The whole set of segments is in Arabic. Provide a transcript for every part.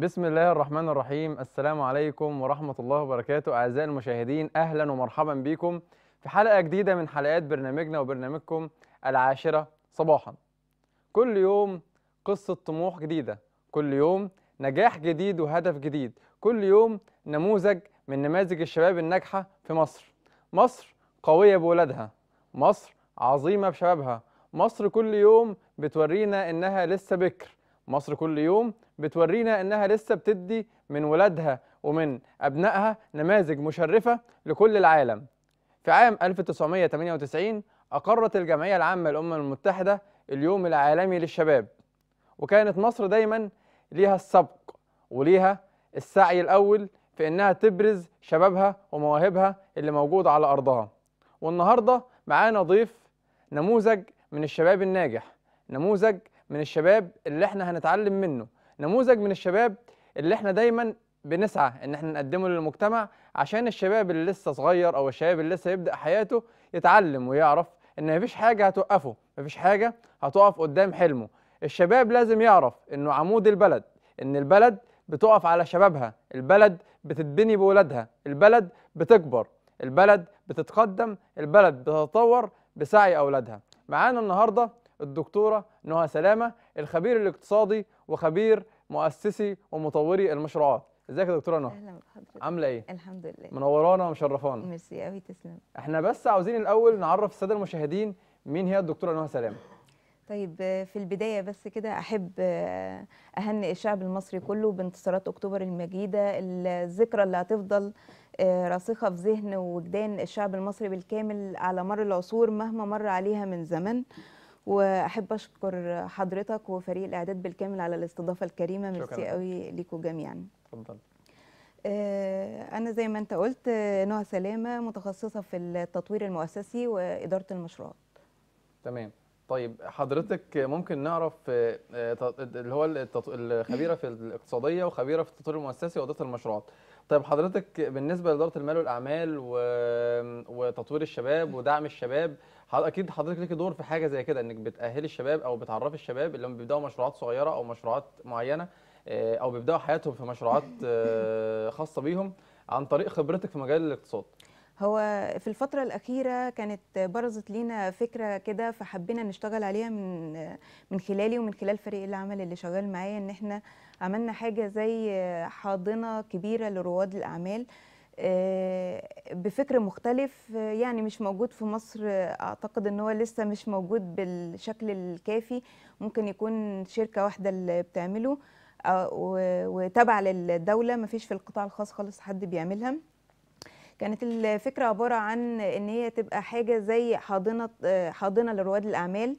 بسم الله الرحمن الرحيم السلام عليكم ورحمة الله وبركاته أعزائي المشاهدين أهلا ومرحبا بكم في حلقة جديدة من حلقات برنامجنا وبرنامجكم العاشرة صباحا كل يوم قصة طموح جديدة كل يوم نجاح جديد وهدف جديد كل يوم نموذج من نماذج الشباب الناجحة في مصر مصر قوية بولادها مصر عظيمة بشبابها مصر كل يوم بتورينا إنها لسه بكر مصر كل يوم بتورينا انها لسه بتدي من ولادها ومن ابنائها نماذج مشرفه لكل العالم. في عام 1998 اقرت الجمعيه العامه للامم المتحده اليوم العالمي للشباب. وكانت مصر دايما ليها السبق وليها السعي الاول في انها تبرز شبابها ومواهبها اللي موجوده على ارضها. والنهارده معانا ضيف نموذج من الشباب الناجح، نموذج من الشباب اللي احنا هنتعلم منه نموذج من الشباب اللي احنا دايما بنسعى ان احنا نقدمه للمجتمع عشان الشباب اللي لسه صغير او الشباب اللي لسه يبدا حياته يتعلم ويعرف ان مفيش حاجه هتوقفه مفيش حاجه هتقف قدام حلمه الشباب لازم يعرف انه عمود البلد ان البلد بتقف على شبابها البلد بتتبني بولادها البلد بتكبر البلد بتتقدم البلد بتتطور بسعي اولادها معانا النهارده الدكتورة نهى سلامة الخبير الاقتصادي وخبير مؤسسي ومطوري المشروعات ازيك يا دكتوره نهى اهلا بحضرتك عامله ايه الحمد لله منورانا ومشرفانا ميرسي قوي تسلم احنا بس عاوزين الاول نعرف الساده المشاهدين مين هي الدكتوره نهى سلامة طيب في البداية بس كده أحب آه، أهنئ الشعب المصري كله بانتصارات أكتوبر المجيدة الذكرى اللي هتفضل آه، راسخة في ذهن وجدان الشعب المصري بالكامل على مر العصور مهما مر عليها من زمن واحب اشكر حضرتك وفريق الاعداد بالكامل على الاستضافه الكريمه ميرسي قوي ليكم جميعا اتفضل آه، انا زي ما انت قلت آه، نهى سلامه متخصصه في التطوير المؤسسي واداره المشروعات تمام طيب حضرتك ممكن نعرف آه، اللي هو الخبيره في الاقتصاديه وخبيره في التطوير المؤسسي واداره المشروعات طيب حضرتك بالنسبه لاداره المال والاعمال وتطوير الشباب ودعم الشباب اكيد حضرتك ليكي دور في حاجه زي كده انك بتاهلي الشباب او بتعرفي الشباب اللي هم بيبداوا مشروعات صغيره او مشروعات معينه آه، او بيبداوا حياتهم في مشروعات آه، خاصه بيهم عن طريق خبرتك في مجال الاقتصاد هو في الفترة الأخيرة كانت برزت لينا فكرة كده فحبينا نشتغل عليها من من خلالي ومن خلال فريق العمل اللي شغال معايا إن إحنا عملنا حاجة زي حاضنة كبيرة لرواد الأعمال آه، بفكر مختلف آه، يعني مش موجود في مصر آه، اعتقد ان هو لسه مش موجود بالشكل الكافي ممكن يكون شركه واحده اللي بتعمله وتابعه للدوله مفيش في القطاع الخاص خالص حد بيعملها كانت الفكره عباره عن ان هي تبقى حاجه زي حاضنه حاضنه لرواد الاعمال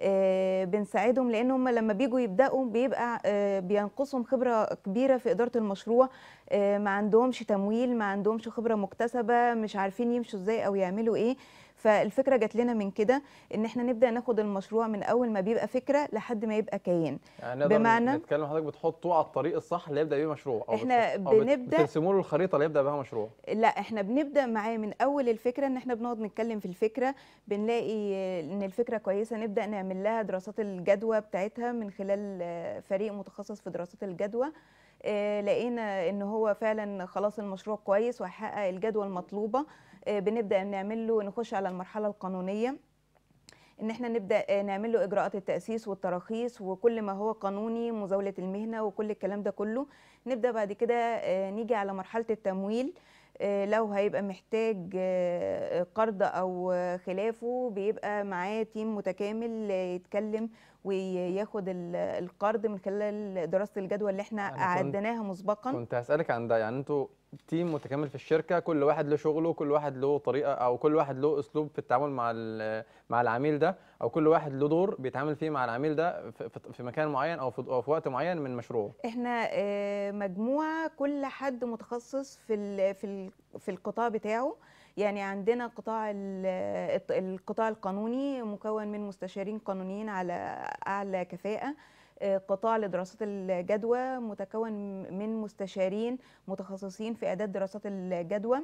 آه، بنساعدهم لان هم لما بيجوا يبداوا بيبقى آه، بينقصهم خبره كبيره في اداره المشروع آه، ما عندهمش تمويل ما عندهمش خبره مكتسبه مش عارفين يمشوا ازاي او يعملوا ايه فالفكره جات لنا من كده ان احنا نبدا ناخد المشروع من اول ما بيبقى فكره لحد ما يبقى كيان يعني بمعنى نتكلم حضرتك بتحطوه على الطريق الصح اللي يبدا بيه مشروع أو احنا بنبدا بترسموا له الخريطه اللي يبدا بها مشروع لا احنا بنبدا معاه من اول الفكره ان احنا بنقعد نتكلم في الفكره بنلاقي ان الفكره كويسه نبدا نعمل لها دراسات الجدوى بتاعتها من خلال فريق متخصص في دراسات الجدوى آه، لقينا ان هو فعلا خلاص المشروع كويس وهيحقق الجدوى المطلوبه آه، بنبدا نعمل له نخش على المرحله القانونيه ان احنا نبدا آه، نعمل له اجراءات التاسيس والتراخيص وكل ما هو قانوني مزاوله المهنه وكل الكلام ده كله نبدا بعد كده آه، نيجي على مرحله التمويل لو هيبقى محتاج قرض او خلافه بيبقى معاه تيم متكامل يتكلم وياخد القرض من خلال دراسه الجدوى اللي احنا اعدناها مسبقا كنت هسالك عن ده يعني انتوا تيم متكامل في الشركه كل واحد له شغله كل واحد له طريقه او كل واحد له اسلوب في التعامل مع مع العميل ده او كل واحد له دور بيتعامل فيه مع العميل ده في مكان معين او في, وقت معين من مشروعه احنا آه، مجموعه كل حد متخصص في في في القطاع بتاعه يعني عندنا قطاع القطاع القانوني مكون من مستشارين قانونيين على اعلى كفاءه قطاع لدراسات الجدوى متكون من مستشارين متخصصين في اداه دراسات الجدوى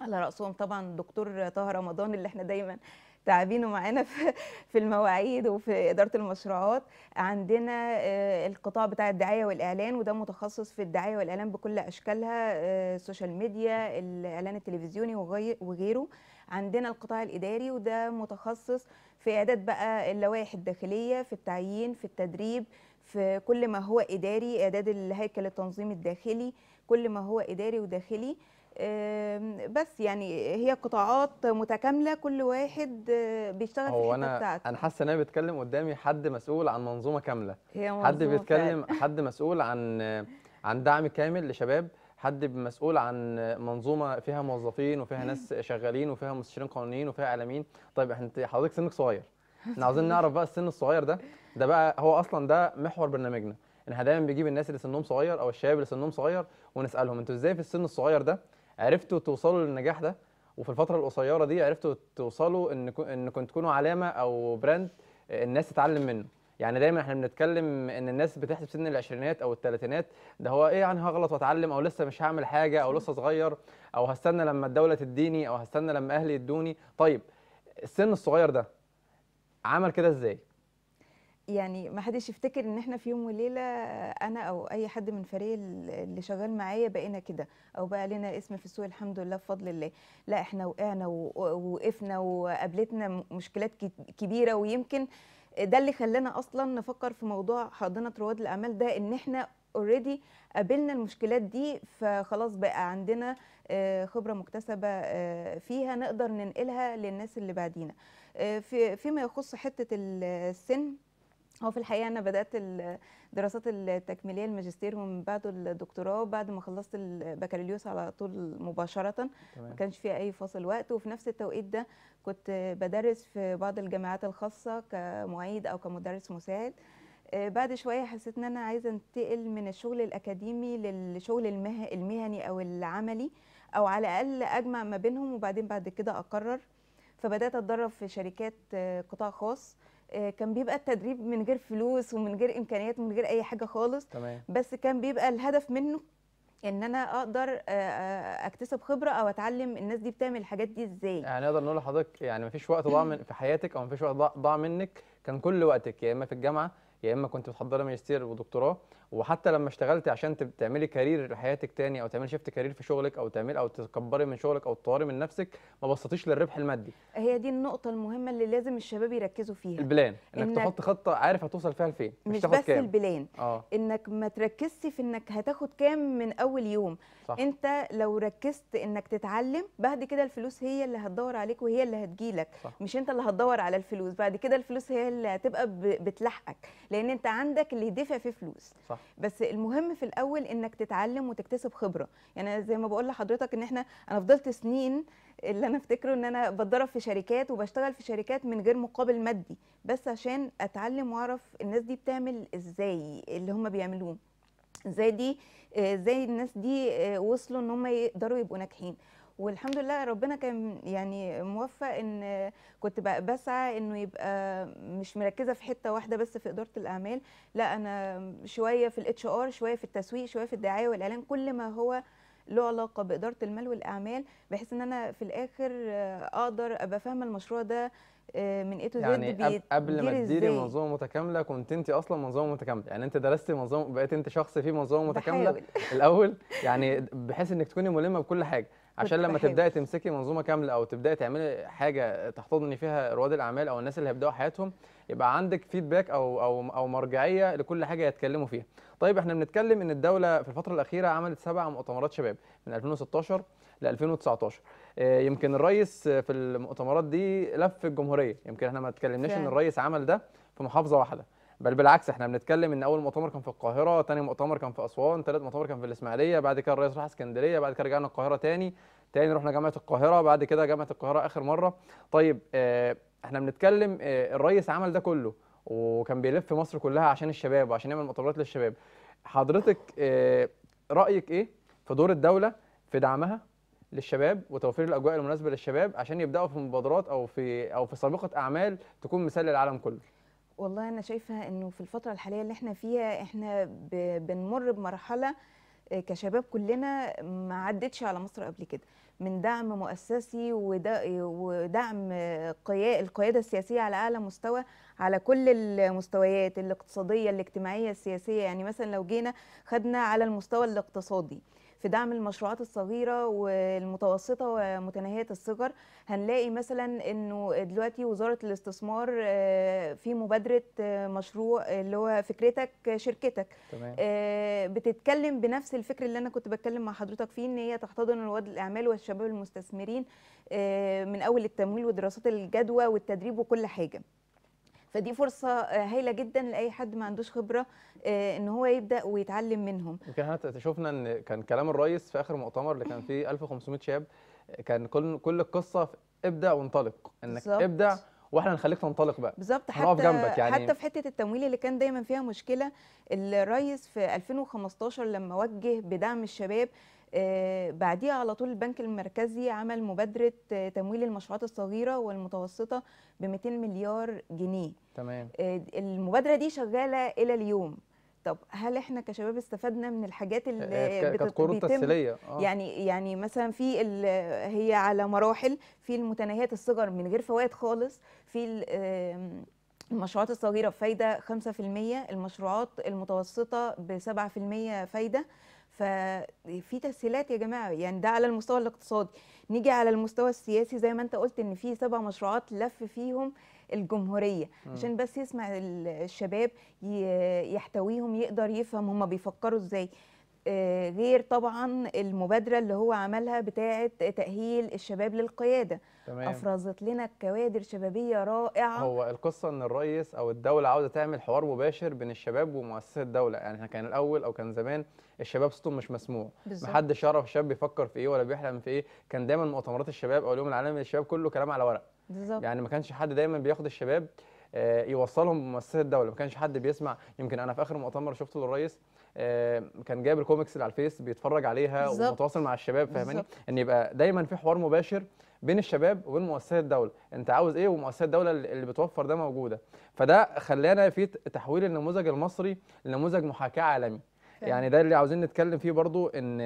على راسهم طبعا دكتور طه رمضان اللي احنا دايما تعبينه معانا في في المواعيد وفي اداره المشروعات عندنا آه، القطاع بتاع الدعايه والاعلان وده متخصص في الدعايه والاعلان بكل اشكالها السوشيال آه، ميديا الاعلان التلفزيوني وغيره عندنا القطاع الاداري وده متخصص في اعداد بقى اللوائح الداخليه في التعيين في التدريب في كل ما هو اداري اعداد الهيكل التنظيمي الداخلي كل ما هو اداري وداخلي بس يعني هي قطاعات متكامله كل واحد آه، بيشتغل في الحته أنا بتاعته انا حاسه ان انا بتكلم قدامي حد مسؤول عن منظومه كامله هي منظومة حد بيتكلم حد مسؤول عن عن دعم كامل لشباب حد مسؤول عن منظومه فيها موظفين وفيها ناس شغالين وفيها مستشارين قانونيين وفيها اعلاميين طيب انت حضرتك سنك صغير احنا عاوزين نعرف بقى السن الصغير ده ده بقى هو اصلا ده محور برنامجنا احنا دايما بنجيب الناس اللي سنهم صغير او الشباب اللي سنهم صغير ونسالهم انتوا ازاي في السن الصغير ده عرفتوا توصلوا للنجاح ده وفي الفتره القصيره دي عرفتوا توصلوا ان انكم تكونوا علامه او براند الناس تتعلم منه يعني دايما احنا بنتكلم ان الناس بتحسب سن العشرينات او الثلاثينات ده هو ايه يعني هغلط واتعلم او لسه مش هعمل حاجه او لسه صغير او هستنى لما الدوله تديني او هستنى لما اهلي يدوني طيب السن الصغير ده عمل كده ازاي يعني ما حدش يفتكر ان احنا في يوم وليله انا او اي حد من فريق اللي شغال معايا بقينا كده او بقى لنا اسم في السوق الحمد لله بفضل الله لا احنا وقعنا ووقفنا وقابلتنا مشكلات كبيره ويمكن ده اللي خلانا اصلا نفكر في موضوع حاضنه رواد الاعمال ده ان احنا اوريدي قابلنا المشكلات دي فخلاص بقى عندنا آه، خبره مكتسبه آه، فيها نقدر ننقلها للناس اللي بعدينا آه، فيما يخص حته السن هو في الحقيقه انا بدات الدراسات التكميليه الماجستير ومن بعده الدكتوراه بعد ما خلصت البكالوريوس على طول مباشره تمام. ما كانش في اي فاصل وقت وفي نفس التوقيت ده كنت بدرس في بعض الجامعات الخاصه كمعيد او كمدرس مساعد آه، بعد شويه حسيت ان انا عايزه انتقل من الشغل الاكاديمي للشغل المهني او العملي او على الاقل اجمع ما بينهم وبعدين بعد كده اقرر فبدات اتدرب في شركات آه، قطاع خاص آه، كان بيبقى التدريب من غير فلوس ومن غير امكانيات ومن غير اي حاجه خالص تمام. بس كان بيبقى الهدف منه ان انا اقدر آه، آه، اكتسب خبره او اتعلم الناس دي بتعمل الحاجات دي ازاي يعني اقدر نقول لحضرتك يعني مفيش وقت ضاع في حياتك او مفيش وقت ضاع منك كان كل وقتك يا اما في الجامعه يا اما كنت بتحضري ماجستير ودكتوراه وحتى لما اشتغلت عشان تعملي كارير لحياتك تاني او تعملي شيفت كارير في شغلك او تعملي او تكبري من شغلك او تطوري من نفسك ما بصيتيش للربح المادي هي دي النقطه المهمه اللي لازم الشباب يركزوا فيها البلان انك, إنك تحط خطه عارف هتوصل فيها لفين مش, بس كام. البلان آه. انك ما تركزش في انك هتاخد كام من اول يوم صح. انت لو ركزت انك تتعلم بعد كده الفلوس هي اللي هتدور عليك وهي اللي هتجيلك صح. مش انت اللي هتدور على الفلوس بعد كده الفلوس هي اللي هتبقى بتلاحقك لان انت عندك اللي يدفع فيه فلوس صح. بس المهم في الاول انك تتعلم وتكتسب خبره يعني زي ما بقول لحضرتك ان احنا انا فضلت سنين اللي انا افتكره ان انا بتدرب في شركات وبشتغل في شركات من غير مقابل مادي بس عشان اتعلم واعرف الناس دي بتعمل ازاي اللي هم بيعملوه ازاي دي ازاي الناس دي آه، وصلوا ان هم يقدروا يبقوا ناجحين والحمد لله ربنا كان يعني موفق ان كنت بسعى انه يبقى مش مركزه في حته واحده بس في اداره الاعمال لا انا شويه في الاتش ار شويه في التسويق شويه في الدعايه والاعلان كل ما هو له علاقه باداره المال والاعمال بحيث ان انا في الاخر اقدر ابقى فاهمه المشروع ده آه، من ايه تو يعني قبل ما تديري منظومه متكامله كنت انت اصلا منظومه متكامله يعني انت درستي منظومه بقيت انت شخص فيه منظومه متكامله الاول يعني بحيث انك تكوني ملمه بكل حاجه عشان لما تبداي تمسكي منظومه كامله او تبداي تعملي حاجه تحتضني فيها رواد الاعمال او الناس اللي هيبداوا حياتهم يبقى عندك فيدباك او او او مرجعيه لكل حاجه يتكلموا فيها. طيب احنا بنتكلم ان الدوله في الفتره الاخيره عملت سبع مؤتمرات شباب من 2016 ل 2019 آه، يمكن الرئيس في المؤتمرات دي لف الجمهوريه يمكن احنا ما اتكلمناش ان الرئيس عمل ده في محافظه واحده بل بالعكس احنا بنتكلم ان اول مؤتمر كان في القاهره ثاني مؤتمر كان في اسوان ثالث مؤتمر كان في الاسماعيليه بعد كده الرئيس راح اسكندريه بعد كده رجعنا القاهره ثاني ثاني رحنا جامعه القاهره بعد كده جامعه القاهره اخر مره طيب آه، احنا بنتكلم آه، الرئيس عمل ده كله وكان بيلف مصر كلها عشان الشباب وعشان يعمل مؤتمرات للشباب حضرتك آه، رايك ايه في دور الدوله في دعمها للشباب وتوفير الاجواء المناسبه للشباب عشان يبداوا في مبادرات او في او في سابقه اعمال تكون مثال للعالم كله والله انا شايفه انه في الفتره الحاليه اللي احنا فيها احنا بنمر بمرحله آه، كشباب كلنا ما عدتش على مصر قبل كده من دعم مؤسسي ودعم القياده السياسيه على اعلى مستوى على كل المستويات الاقتصاديه الاجتماعيه السياسيه يعني مثلا لو جينا خدنا على المستوى الاقتصادي في دعم المشروعات الصغيره والمتوسطه ومتناهيه الصغر هنلاقي مثلا انه دلوقتي وزاره الاستثمار آه، في مبادره آه، مشروع آه، اللي هو فكرتك شركتك تمام. بتتكلم بنفس الفكر اللي انا كنت بتكلم مع حضرتك فيه ان هي تحتضن رواد الاعمال والشباب المستثمرين من اول التمويل ودراسات الجدوى والتدريب وكل حاجه فدي فرصه آه، هايله جدا لاي حد ما عندوش خبره آه، ان هو يبدا ويتعلم منهم يمكن احنا شفنا ان كان كلام الرئيس في اخر مؤتمر اللي كان فيه 1500 شاب كان كل كل القصه ابدأ وانطلق انك بالزبط. ابدع واحنا هنخليك تنطلق بقى بالظبط حتى جنبك يعني حتى في حته التمويل اللي كان دايما فيها مشكله الريس في 2015 لما وجه بدعم الشباب آه، بعديها على طول البنك المركزي عمل مبادره آه، تمويل المشروعات الصغيره والمتوسطه ب 200 مليار جنيه تمام آه، المبادره دي شغاله الى اليوم طب هل احنا كشباب استفدنا من الحاجات آه، اللي كانت قرون تسهيليه آه. يعني يعني مثلا في هي على مراحل في المتناهيات الصغر من غير فوائد خالص في المشروعات الصغيره بفايده 5% المشروعات المتوسطه ب 7% فايده ففي تسهيلات يا جماعه يعني ده على المستوى الاقتصادي نيجي على المستوى السياسي زي ما انت قلت ان في سبع مشروعات لف فيهم الجمهوريه عشان بس يسمع الشباب يحتويهم يقدر يفهم هم بيفكروا ازاي آه، غير طبعا المبادره اللي هو عملها بتاعه تاهيل الشباب للقياده تمام. افرزت لنا كوادر شبابيه رائعه هو القصه ان الرئيس او الدوله عاوزه تعمل حوار مباشر بين الشباب ومؤسسه الدوله يعني احنا كان الاول او كان زمان الشباب صوتهم مش مسموع بالزبط. محدش يعرف الشاب بيفكر في ايه ولا بيحلم في ايه كان دايما مؤتمرات الشباب او اليوم العالمي للشباب كله كلام على ورق بالظبط يعني ما كانش حد دايما بياخد الشباب آه، يوصلهم بمؤسسات الدوله ما كانش حد بيسمع يمكن انا في اخر مؤتمر شفته للرئيس آه، كان جايب الكوميكس اللي على الفيس بيتفرج عليها بالزبط. ومتواصل مع الشباب فاهماني ان يبقى دايما في حوار مباشر بين الشباب وبين مؤسسات الدوله انت عاوز ايه ومؤسسات الدوله اللي بتوفر ده موجوده فده خلانا في تحويل النموذج المصري لنموذج محاكاه عالمي فهم. يعني ده اللي عاوزين نتكلم فيه برضو ان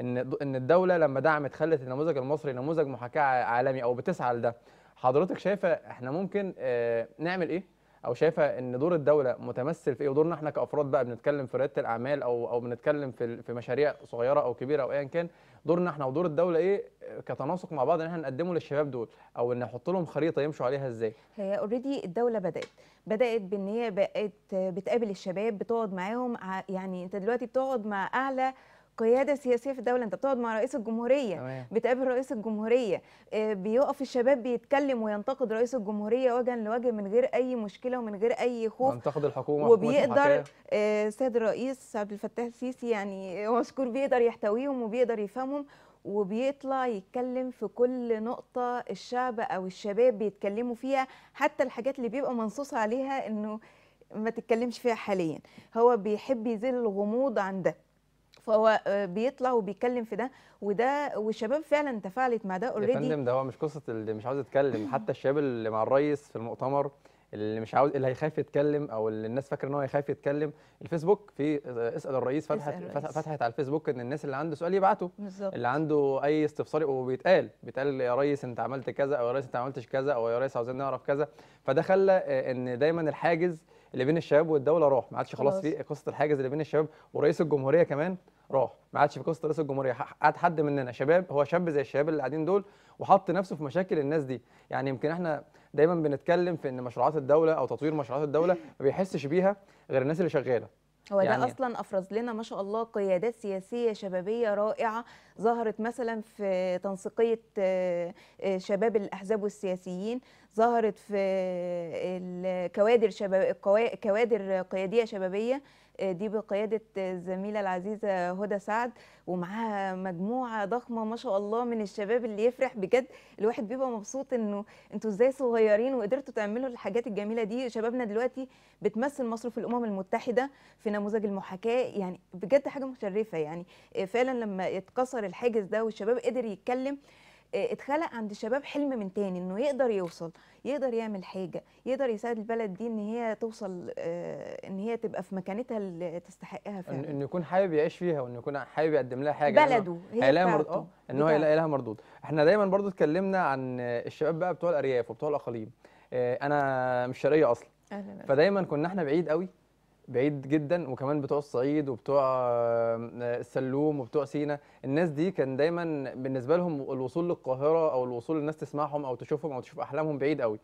ان ان الدوله لما دعمت خلت النموذج المصري نموذج محاكاه عالمي او بتسعى لده حضرتك شايفه احنا ممكن آه، نعمل ايه او شايفه ان دور الدوله متمثل في ايه ودورنا احنا كافراد بقى بنتكلم في رياده الاعمال او او بنتكلم في في مشاريع صغيره او كبيره او ايا كان دورنا احنا ودور الدوله ايه كتناسق مع بعض ان احنا نقدمه للشباب دول او ان نحط لهم خريطه يمشوا عليها ازاي هي اوريدي الدوله بدات بدات بان هي بقت بتقابل الشباب بتقعد معاهم يعني انت دلوقتي بتقعد مع اعلى قياده سياسيه في الدوله انت بتقعد مع رئيس الجمهوريه طبعا. بتقابل رئيس الجمهوريه آه، بيقف الشباب بيتكلم وينتقد رئيس الجمهوريه وجها لوجه من غير اي مشكله ومن غير اي خوف ينتقد الحكومه وبيقدر آه، السيد الرئيس عبد الفتاح السيسي يعني مشكور بيقدر يحتويهم وبيقدر يفهمهم وبيطلع يتكلم في كل نقطة الشعب أو الشباب بيتكلموا فيها حتى الحاجات اللي بيبقى منصوص عليها إنه ما تتكلمش فيها حاليا هو بيحب يزيل الغموض عن ده فهو آه، بيطلع وبيتكلم في ده وده والشباب فعلا تفاعلت مع ده اوريدي يا فندم ده هو مش قصه اللي مش عاوز يتكلم حتى الشباب اللي مع الرئيس في المؤتمر اللي مش عاوز اللي هيخاف يتكلم او اللي الناس فاكره ان هو هيخاف يتكلم الفيسبوك في آه، اسال الرئيس فتحت الرئيس. فتحت على الفيسبوك ان الناس اللي عنده سؤال يبعته بالزبط. اللي عنده اي استفسار وبيتقال بيتقال يا ريس انت عملت كذا او يا ريس انت ما عملتش كذا او يا ريس عاوزين نعرف كذا فده خلى آه، ان دايما الحاجز اللي بين الشباب والدوله راح ما عادش خلاص في قصه الحاجز اللي بين الشباب ورئيس الجمهوريه كمان راح ما عادش في قصه رئيس الجمهوريه قعد حد مننا شباب هو شاب زي الشباب اللي قاعدين دول وحط نفسه في مشاكل الناس دي يعني يمكن احنا دايما بنتكلم في ان مشروعات الدوله او تطوير مشروعات الدوله ما بيحسش بيها غير الناس اللي شغاله هو يعني ده اصلا افرز لنا ما شاء الله قيادات سياسيه شبابيه رائعه ظهرت مثلا في تنسيقيه آه، آه، شباب الاحزاب والسياسيين ظهرت في الكوادر شباب كوادر قياديه شبابيه آه، دي بقياده آه، الزميله العزيزه هدى سعد ومعاها مجموعه ضخمه ما شاء الله من الشباب اللي يفرح بجد الواحد بيبقى مبسوط انه انتوا ازاي صغيرين وقدرتوا تعملوا الحاجات الجميله دي شبابنا دلوقتي بتمثل مصر في الامم المتحده في نموذج المحاكاه يعني بجد حاجه مشرفه يعني آه، فعلا لما اتكسر الحاجز ده والشباب قدر يتكلم آه، اتخلق عند الشباب حلم من تاني انه يقدر يوصل يقدر يعمل حاجه يقدر يساعد البلد دي ان هي توصل آه، ان هي تبقى في مكانتها اللي تستحقها فعلا انه يكون حابب يعيش فيها وانه يكون حابب يقدم لها حاجه بلده هي لها مردود اه ان هو هيلاقي لها مردود احنا دايما برضو اتكلمنا عن الشباب بقى بتوع الارياف وبتوع الاقاليم آه، انا مش شرقيه اصلا فدايما كنا احنا بعيد قوي بعيد جدا وكمان بتوع الصعيد وبتوع آه، السلوم وبتوع سينا الناس دي كان دايما بالنسبه لهم الوصول للقاهره او الوصول للناس تسمعهم او تشوفهم او تشوف احلامهم بعيد قوي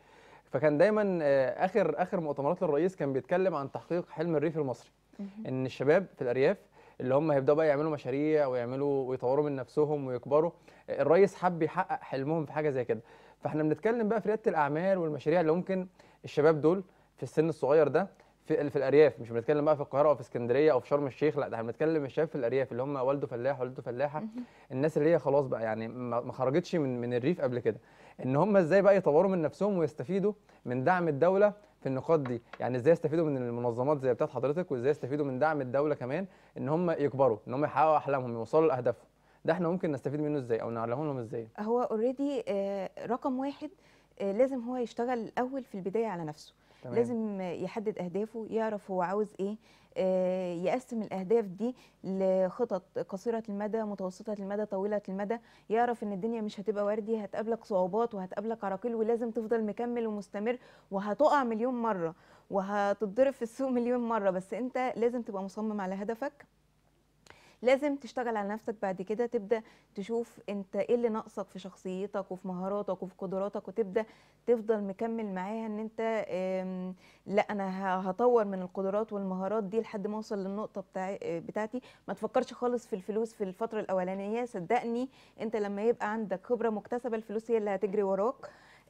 فكان دايما آه، اخر اخر مؤتمرات للرئيس كان بيتكلم عن تحقيق حلم الريف المصري ان الشباب في الارياف اللي هم هيبداوا بقى يعملوا مشاريع ويعملوا ويطوروا من نفسهم ويكبروا الرئيس حب يحقق حلمهم في حاجه زي كده فاحنا بنتكلم بقى في رياده الاعمال والمشاريع اللي ممكن الشباب دول في السن الصغير ده في, في الارياف مش بنتكلم بقى في القاهره او في اسكندريه او في شرم الشيخ لا ده احنا بنتكلم الشباب في الارياف اللي هم والده فلاح والده فلاحه الناس اللي هي خلاص بقى يعني ما خرجتش من من الريف قبل كده ان هم ازاي بقى يطوروا من نفسهم ويستفيدوا من دعم الدوله في النقاط دي يعني ازاي يستفيدوا من المنظمات زي بتاعت حضرتك وازاي يستفيدوا من دعم الدوله كمان ان هم يكبروا ان هم يحققوا احلامهم يوصلوا لاهدافهم ده احنا ممكن نستفيد منه ازاي او نعلمه لهم ازاي هو اوريدي آه، رقم واحد آه، لازم هو يشتغل الاول في البدايه على نفسه تمام. لازم يحدد اهدافه يعرف هو عاوز ايه آه، يقسم الاهداف دي لخطط قصيره المدى متوسطه المدى طويله المدى يعرف ان الدنيا مش هتبقى وردي هتقابلك صعوبات وهتقابلك عراقيل ولازم تفضل مكمل ومستمر وهتقع مليون مره وهتتضرب في السوق مليون مره بس انت لازم تبقى مصمم على هدفك لازم تشتغل على نفسك بعد كده تبدا تشوف انت ايه اللي ناقصك في شخصيتك وفي مهاراتك وفي قدراتك وتبدا تفضل مكمل معاها ان انت لا انا هطور من القدرات والمهارات دي لحد ما اوصل للنقطه بتاعتي ما تفكرش خالص في الفلوس في الفتره الاولانيه صدقني انت لما يبقى عندك خبره مكتسبه الفلوس هي اللي هتجري وراك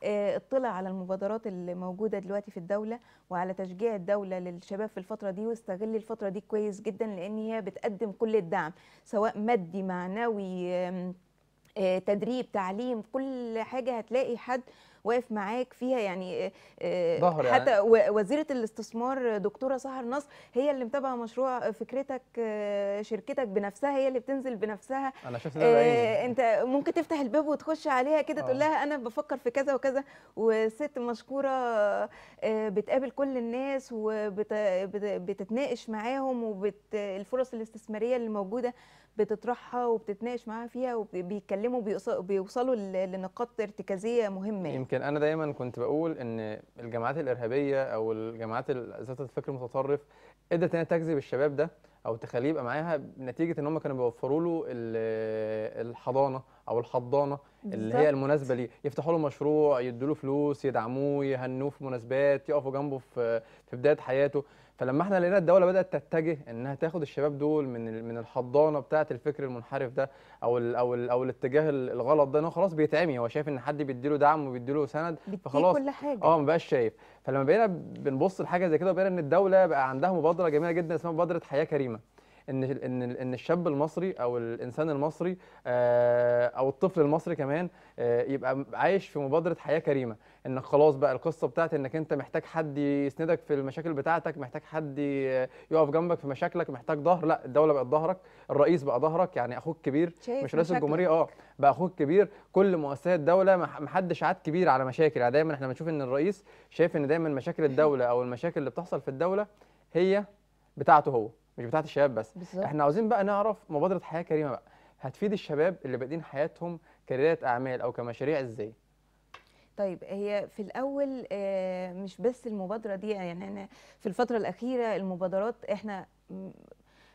آه، اطلع على المبادرات اللي موجوده دلوقتي في الدوله وعلى تشجيع الدوله للشباب في الفتره دي واستغل الفتره دي كويس جدا لان هي بتقدم كل الدعم سواء مادي معنوي آه، تدريب تعليم كل حاجه هتلاقي حد واقف معاك فيها يعني آه، آه، ظهر يعني. حتى يعني. وزيره الاستثمار دكتوره سهر نصر هي اللي متابعه مشروع فكرتك شركتك بنفسها هي اللي بتنزل بنفسها انا شفت ده آه انت ممكن تفتح الباب وتخش عليها كده تقول لها انا بفكر في كذا وكذا وست مشكوره بتقابل كل الناس وبتتناقش معاهم وبت الفرص الاستثماريه اللي موجوده بتطرحها وبتتناقش معاها فيها وبيتكلموا بيوصلوا لنقاط ارتكازيه مهمه يعني. يمكن انا دايما كنت بقول ان الجماعات الارهابيه او الجماعات ذات الفكر المتطرف قدرت انها تجذب الشباب ده او تخليه يبقى معاها نتيجه ان هم كانوا بيوفروا له الحضانه او الحضانه اللي هي المناسبه ليه يفتحوا له مشروع يدوا له فلوس يدعموه يهنوه في مناسبات يقفوا جنبه في في بدايه حياته فلما احنا لقينا الدوله بدات تتجه انها تاخد الشباب دول من من الحضانه بتاعه الفكر المنحرف ده او الـ او الـ او الاتجاه الغلط ده ان هو خلاص بيتعمي هو شايف ان حد بيديله دعم وبيديله سند فخلاص كل حاجه اه ما بقاش شايف فلما بقينا بنبص لحاجه زي كده وبقينا ان الدوله بقى عندها مبادره جميله جدا اسمها مبادره حياه كريمه ان ان ان الشاب المصري او الانسان المصري آه، او الطفل المصري كمان آه، يبقى عايش في مبادره حياه كريمه انك خلاص بقى القصه بتاعت انك انت محتاج حد يسندك في المشاكل بتاعتك محتاج حد يقف جنبك في مشاكلك محتاج ظهر لا الدوله بقت ظهرك الرئيس بقى ظهرك يعني اخوك كبير مش رئيس الجمهوريه اه بقى اخوك كبير كل مؤسسات الدوله ما حدش عاد كبير على مشاكل يعني دايما احنا بنشوف ان الرئيس شايف ان دايما مشاكل الدوله او المشاكل اللي بتحصل في الدوله هي بتاعته هو مش بتاعت الشباب بس بالزبط. احنا عاوزين بقى نعرف مبادره حياه كريمه بقى هتفيد الشباب اللي بادئين حياتهم كريات اعمال او كمشاريع ازاي طيب هي في الاول آه، مش بس المبادره دي يعني انا في الفتره الاخيره المبادرات احنا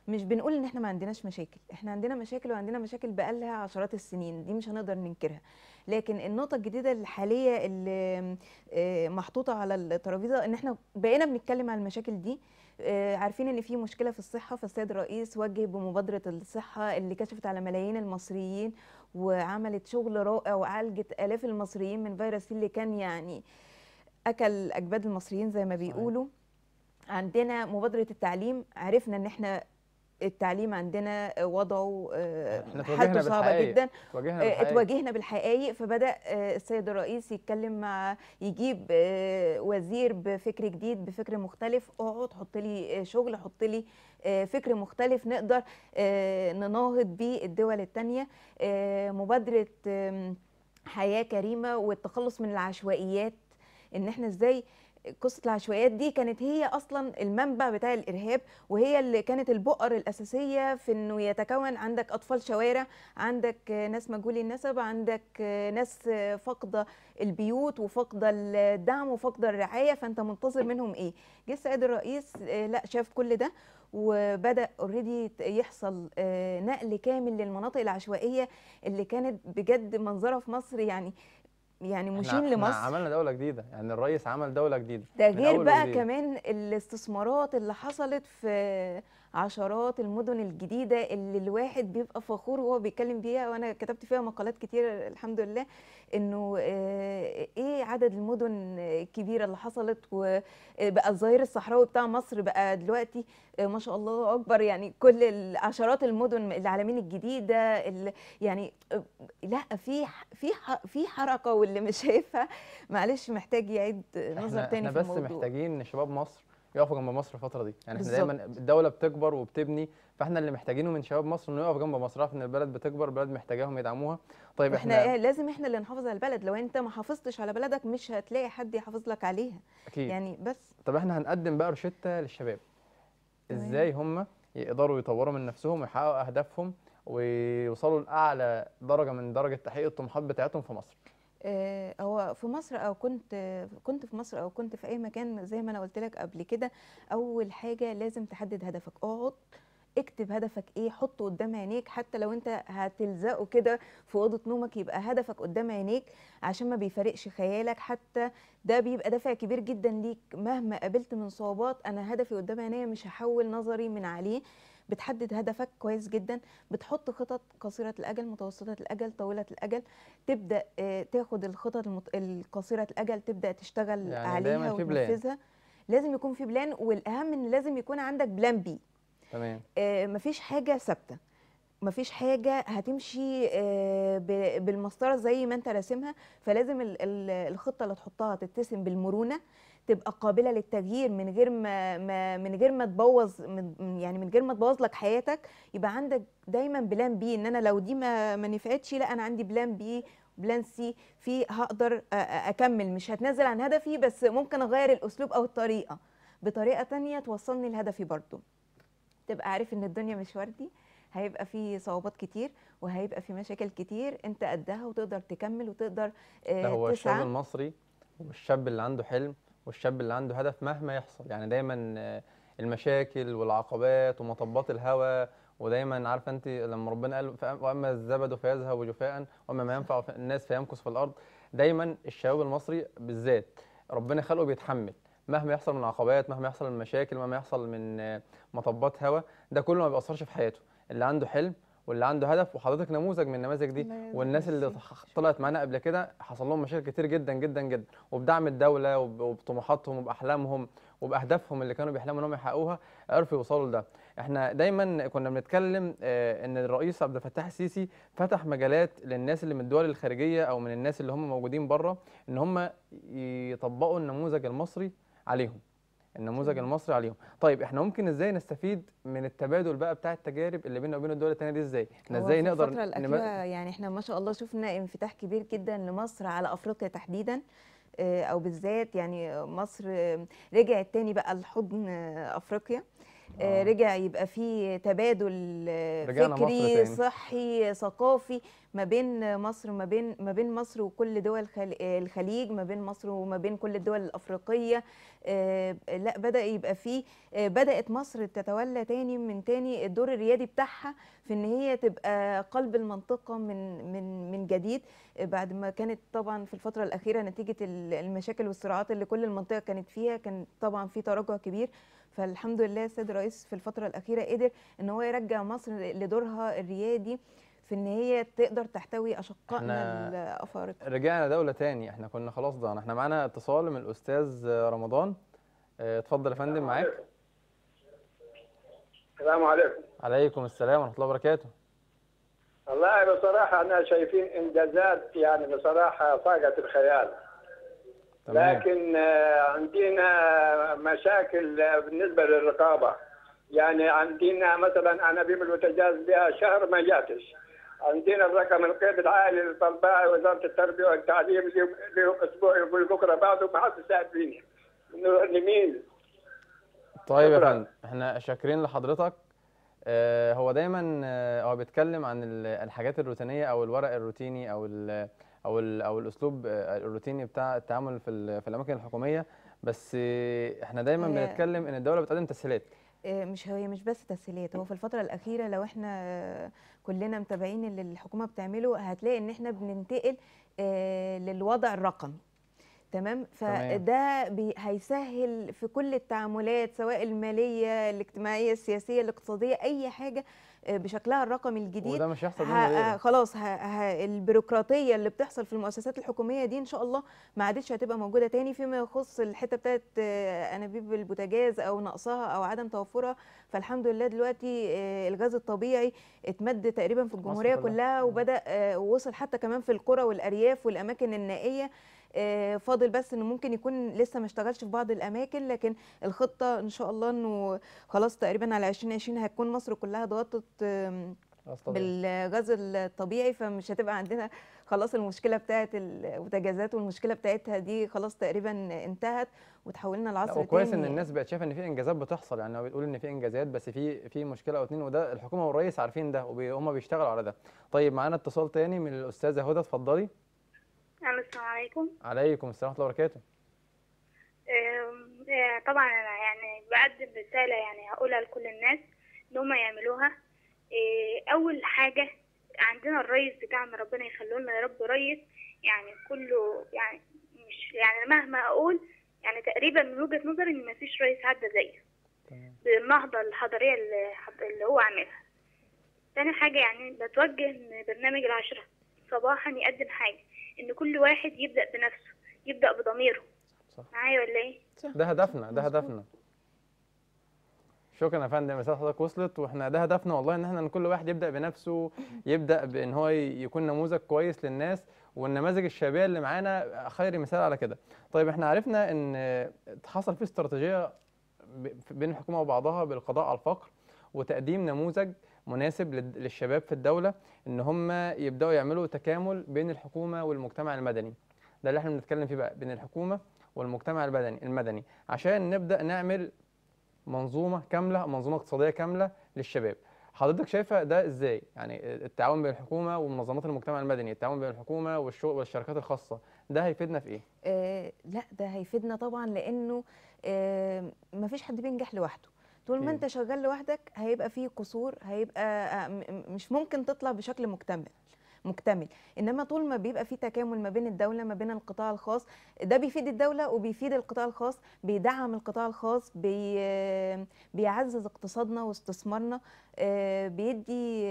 مش بنقول ان احنا ما عندناش مشاكل احنا عندنا مشاكل وعندنا مشاكل بقالها عشرات السنين دي مش هنقدر ننكرها لكن النقطه الجديده الحاليه اللي آه، محطوطه على الترابيزه ان احنا بقينا بنتكلم على المشاكل دي آه، عارفين ان في مشكله في الصحه فالسيد الرئيس وجه بمبادره الصحه اللي كشفت على ملايين المصريين وعملت شغل رائع وعالجت آلاف المصريين من فيروس اللي كان يعني أكل أجباد المصريين زي ما بيقولوا صحيح. عندنا مبادرة التعليم عرفنا إن إحنا التعليم عندنا آه، وضعه آه، حد صعبه جدا آه، بالحقائق. اتواجهنا بالحقائق فبدا السيد الرئيس يتكلم مع يجيب وزير بفكر جديد بفكر مختلف اقعد حط لي شغل حط لي فكر مختلف نقدر نناهض بيه الدول الثانيه مبادره حياه كريمه والتخلص من العشوائيات ان احنا ازاي قصه العشوائيات دي كانت هي اصلا المنبع بتاع الارهاب وهي اللي كانت البؤر الاساسيه في انه يتكون عندك اطفال شوارع عندك ناس مجهولي النسب عندك ناس فاقده البيوت وفاقده الدعم وفاقده الرعايه فانت منتظر منهم ايه جه السيد الرئيس لا شاف كل ده وبدا اوريدي يحصل آه، نقل كامل للمناطق العشوائيه اللي كانت بجد منظرها في مصر يعني يعني مشين لمصر احنا عملنا دوله جديده يعني الرئيس عمل دوله جديده ده غير بقى جديد. كمان الاستثمارات اللي حصلت في عشرات المدن الجديده اللي الواحد بيبقى فخور وهو بيتكلم بيها وانا كتبت فيها مقالات كتير الحمد لله انه آه، ايه عدد المدن الكبيره اللي حصلت وبقى آه، الظهير الصحراوي بتاع مصر بقى دلوقتي آه، ما شاء الله اكبر يعني كل عشرات المدن العالمين الجديده يعني لا في في في حركه واللي مش شايفها معلش محتاج يعيد نظر تاني في الموضوع احنا بس محتاجين شباب مصر يقفوا جنب مصر الفتره دي يعني احنا دايما الدوله بتكبر وبتبني فاحنا اللي محتاجينه من شباب مصر انه يقف جنب مصر عارف ان البلد بتكبر البلد محتاجاهم يدعموها طيب احنا, احنا إيه، لازم احنا اللي نحافظ على البلد لو انت ما حافظتش على بلدك مش هتلاقي حد يحافظ لك عليها أكيد. يعني بس طب احنا هنقدم بقى روشته للشباب ازاي هم يقدروا يطوروا من نفسهم ويحققوا اهدافهم ويوصلوا لاعلى درجه من درجه تحقيق الطموحات بتاعتهم في مصر آه، هو في مصر او كنت كنت في مصر او كنت في اي مكان زي ما انا قلت لك قبل كده اول حاجه لازم تحدد هدفك اقعد اكتب هدفك ايه حطه قدام عينيك حتى لو انت هتلزقه كده في اوضه نومك يبقى هدفك قدام عينيك عشان ما بيفارقش خيالك حتى ده بيبقى دافع كبير جدا ليك مهما قابلت من صعوبات انا هدفي قدام عينيا مش هحول نظري من عليه بتحدد هدفك كويس جدا بتحط خطط قصيره الاجل متوسطه الاجل طويله الاجل تبدا آه، تاخد الخطط المت... القصيره الاجل تبدا تشتغل يعني عليها وتنفذها لازم يكون في بلان والاهم ان لازم يكون عندك بلان بي تمام آه مفيش حاجه ثابته مفيش حاجه هتمشي آه بالمسطره زي ما انت راسمها فلازم الخطه اللي تحطها تتسم بالمرونه تبقى قابله للتغيير من غير ما, ما من غير ما تبوظ يعني من غير ما تبوظ لك حياتك يبقى عندك دايما بلان بي ان انا لو دي ما ما نفعتش لا انا عندي بلان بي بلان سي في هقدر اكمل مش هتنازل عن هدفي بس ممكن اغير الاسلوب او الطريقه بطريقه تانية توصلني لهدفي برضو تبقى عارف ان الدنيا مش وردي هيبقى في صعوبات كتير وهيبقى في مشاكل كتير انت قدها وتقدر تكمل وتقدر آه، ده هو الشاب المصري والشاب اللي عنده حلم والشاب اللي عنده هدف مهما يحصل يعني دايما آه، المشاكل والعقبات ومطبات الهوى ودايما عارفه انت لما ربنا قال واما الزبد فيذهب جفاء واما ما ينفع الناس فيمكث في الارض دايما الشباب المصري بالذات ربنا خلقه بيتحمل مهما يحصل من عقبات مهما يحصل من مشاكل مهما يحصل من آه، مطبات هوا ده كله ما بيأثرش في حياته اللي عنده حلم واللي عنده هدف وحضرتك نموذج من النماذج دي والناس اللي طلعت معانا قبل كده حصل لهم مشاكل كتير جدا جدا جدا وبدعم الدوله وبطموحاتهم وباحلامهم وباهدافهم اللي كانوا بيحلموا انهم يحققوها عرفوا يوصلوا لده احنا دايما كنا بنتكلم آه، ان الرئيس عبد الفتاح السيسي فتح مجالات للناس اللي من الدول الخارجيه او من الناس اللي هم موجودين بره ان هم يطبقوا النموذج المصري عليهم النموذج المصري عليهم طيب احنا ممكن ازاي نستفيد من التبادل بقى بتاع التجارب اللي بيننا وبين الدول الثانيه دي ازاي احنا ازاي نقدر نم... يعني احنا ما شاء الله شفنا انفتاح كبير جدا لمصر على افريقيا تحديدا آه، او بالذات يعني مصر آه، رجعت تاني بقى لحضن آه، افريقيا آه،, آه. رجع يبقى في تبادل آه، فكري صحي ثقافي ما بين مصر ما بين ما بين مصر وكل دول آه، الخليج ما بين مصر وما بين كل الدول الافريقيه آه لا بدا يبقى في آه بدات مصر تتولى تاني من تاني الدور الريادي بتاعها في ان هي تبقى قلب المنطقه من من من جديد بعد ما كانت طبعا في الفتره الاخيره نتيجه المشاكل والصراعات اللي كل المنطقه كانت فيها كان طبعا في تراجع كبير فالحمد لله السيد الرئيس في الفتره الاخيره قدر ان هو يرجع مصر لدورها الريادي في ان هي تقدر تحتوي اشقائنا الافارقه رجعنا دوله تاني احنا كنا خلاص ضعنا احنا معانا اتصال من الاستاذ رمضان آه، اتفضل يا فندم معاك السلام عليكم عليكم السلام ورحمه الله وبركاته والله بصراحه انا شايفين انجازات يعني بصراحه فاقت الخيال تمام. لكن آه، عندنا مشاكل آه، بالنسبه للرقابه يعني عندنا مثلا انابيب المتجاز بها شهر ما جاتش عندنا الرقم القيد العالي للطلباء وزاره التربيه والتعليم اليوم اسبوع يقول بكره بعده ما حدش ساعد فيني لمين؟ طيب يا فندم احنا شاكرين لحضرتك آه، هو دايما آه، هو بيتكلم عن الحاجات الروتينيه او الورق الروتيني او الـ او الـ او الاسلوب الروتيني بتاع التعامل في, في الاماكن الحكوميه بس احنا دايما آه، بنتكلم ان الدوله بتقدم تسهيلات آه، مش هي مش بس تسهيلات هو في الفتره الاخيره لو احنا كلنا متابعين اللي الحكومه بتعمله هتلاقي ان احنا بننتقل آه، للوضع الرقمي تمام فده بي هيسهل في كل التعاملات سواء الماليه الاجتماعيه السياسيه الاقتصاديه اي حاجه آه، بشكلها الرقمي الجديد وده مش هيحصل آه، خلاص ها ها البيروقراطيه اللي بتحصل في المؤسسات الحكوميه دي ان شاء الله ما عادتش هتبقى موجوده تاني فيما يخص الحته بتاعت آه، انابيب البوتاجاز او نقصها او عدم توفرها فالحمد لله دلوقتي الغاز الطبيعي اتمد تقريبا في الجمهوريه كلها وبدا وصل حتى كمان في القرى والارياف والاماكن النائيه آه، فاضل بس انه ممكن يكون لسه ما اشتغلش في بعض الاماكن لكن الخطه ان شاء الله انه خلاص تقريبا على 2020 هتكون مصر كلها ضغطت بالغاز الطبيعي فمش هتبقى عندنا خلاص المشكله بتاعه المتجازات والمشكله بتاعتها دي خلاص تقريبا انتهت وتحولنا لعصر تاني كويس ان الناس بقت شايفه ان في انجازات بتحصل يعني هو بتقول ان في انجازات بس في في مشكله او اتنين وده الحكومه والرئيس عارفين ده وهم بيشتغلوا على ده طيب معانا اتصال تاني من الاستاذه هدى اتفضلي نعم السلام عليكم عليكم السلام ورحمة الله وبركاته آه، طبعا أنا يعني بقدم رسالة يعني هقولها لكل الناس إن هم يعملوها آه، أول حاجة عندنا الريس بتاعنا ربنا يخليه لنا يا رب ريس يعني كله يعني مش يعني مهما أقول يعني تقريبا من وجهة نظري إن مفيش ريس عدى زيه بالنهضة الحضارية اللي هو عاملها تاني حاجة يعني بتوجه برنامج العشرة صباحا يقدم حاجة ان كل واحد يبدا بنفسه يبدا بضميره صح معايا ولا ايه ده هدفنا ده هدفنا شكرا يا فندم مساء حضرتك وصلت واحنا ده هدفنا والله ان احنا كل واحد يبدا بنفسه يبدا بان هو يكون نموذج كويس للناس والنماذج الشبابيه اللي معانا خير مثال على كده. طيب احنا عرفنا ان حصل في استراتيجيه بين الحكومه وبعضها بالقضاء على الفقر وتقديم نموذج مناسب للشباب في الدوله ان هم يبداوا يعملوا تكامل بين الحكومه والمجتمع المدني ده اللي احنا بنتكلم فيه بقى بين الحكومه والمجتمع المدني المدني عشان نبدا نعمل منظومه كامله منظومه اقتصاديه كامله للشباب حضرتك شايفه ده ازاي يعني التعاون بين الحكومه ومنظمات المجتمع المدني التعاون بين الحكومه والشغل والشركات الخاصه ده هيفيدنا في ايه آه لا ده هيفيدنا طبعا لانه آه مفيش حد بينجح لوحده طول ما انت شغال لوحدك هيبقى فيه قصور هيبقى آه، مش ممكن تطلع بشكل مكتمل مكتمل انما طول ما بيبقى في تكامل ما بين الدوله ما بين القطاع الخاص ده بيفيد الدوله وبيفيد القطاع الخاص بيدعم القطاع الخاص بي بيعزز اقتصادنا واستثمارنا آه، بيدي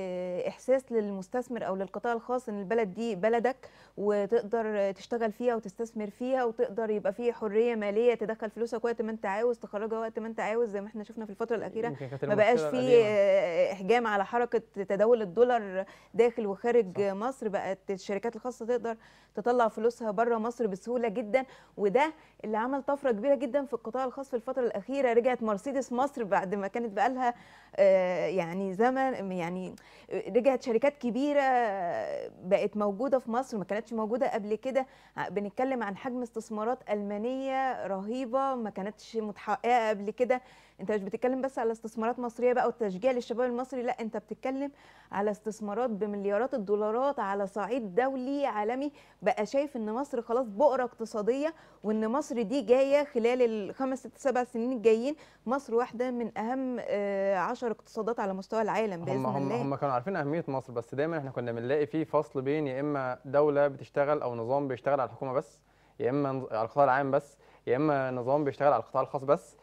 احساس للمستثمر او للقطاع الخاص ان البلد دي بلدك وتقدر تشتغل فيها وتستثمر فيها وتقدر يبقى فيه حريه ماليه تدخل فلوسك وقت ما انت عاوز تخرجها وقت ما انت عاوز زي ما احنا شفنا في الفتره الاخيره ما بقاش في احجام على حركه تداول الدولار داخل وخارج مصر مصر بقت الشركات الخاصه تقدر تطلع فلوسها بره مصر بسهوله جدا وده اللي عمل طفره كبيره جدا في القطاع الخاص في الفتره الاخيره رجعت مرسيدس مصر بعد ما كانت بقالها آه، يعني زمن يعني آه، رجعت شركات كبيره آه، بقت موجوده في مصر ما كانتش موجوده قبل كده بنتكلم عن حجم استثمارات المانيه رهيبه ما كانتش متحققه قبل كده انت مش بتتكلم بس على استثمارات مصريه بقى والتشجيع للشباب المصري لا انت بتتكلم على استثمارات بمليارات الدولارات على صعيد دولي عالمي بقى شايف ان مصر خلاص بؤره اقتصاديه وان مصر دي جايه خلال الخمس ست سبع سنين الجايين مصر واحده من اهم آه، عشر اقتصادات على مستوى العالم باذن هم الله هم كانوا عارفين اهميه مصر بس دايما احنا كنا بنلاقي في فصل بين يا اما دوله بتشتغل او نظام بيشتغل على الحكومه بس يا اما على القطاع العام بس يا اما نظام بيشتغل على القطاع الخاص بس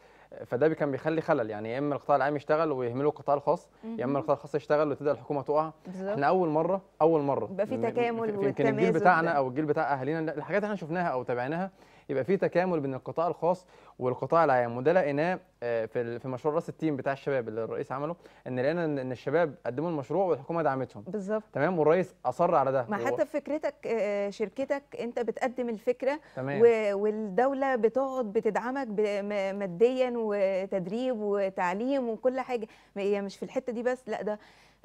فده كان بيخلي خلل يعني يا اما القطاع العام يشتغل ويهملوا القطاع الخاص يا اما القطاع الخاص يشتغل وتبدا الحكومه تقع احنا اول مره اول مره يبقى في تكامل والتماسك يمكن الجيل بتاعنا او الجيل بتاع اهالينا الحاجات اللي احنا شفناها او تابعناها يبقى في تكامل بين القطاع الخاص والقطاع العام وده لقيناه آه، في في مشروع راس التيم بتاع الشباب اللي الرئيس عمله ان لقينا ان الشباب قدموا المشروع والحكومه دعمتهم بالظبط تمام والرئيس اصر على ده ما و... حتى فكرتك آه، آه، شركتك انت بتقدم الفكره تمام. و... والدوله بتقعد بتدعمك ب... ماديا وتدريب وتعليم وكل حاجه هي مش في الحته دي بس لا ده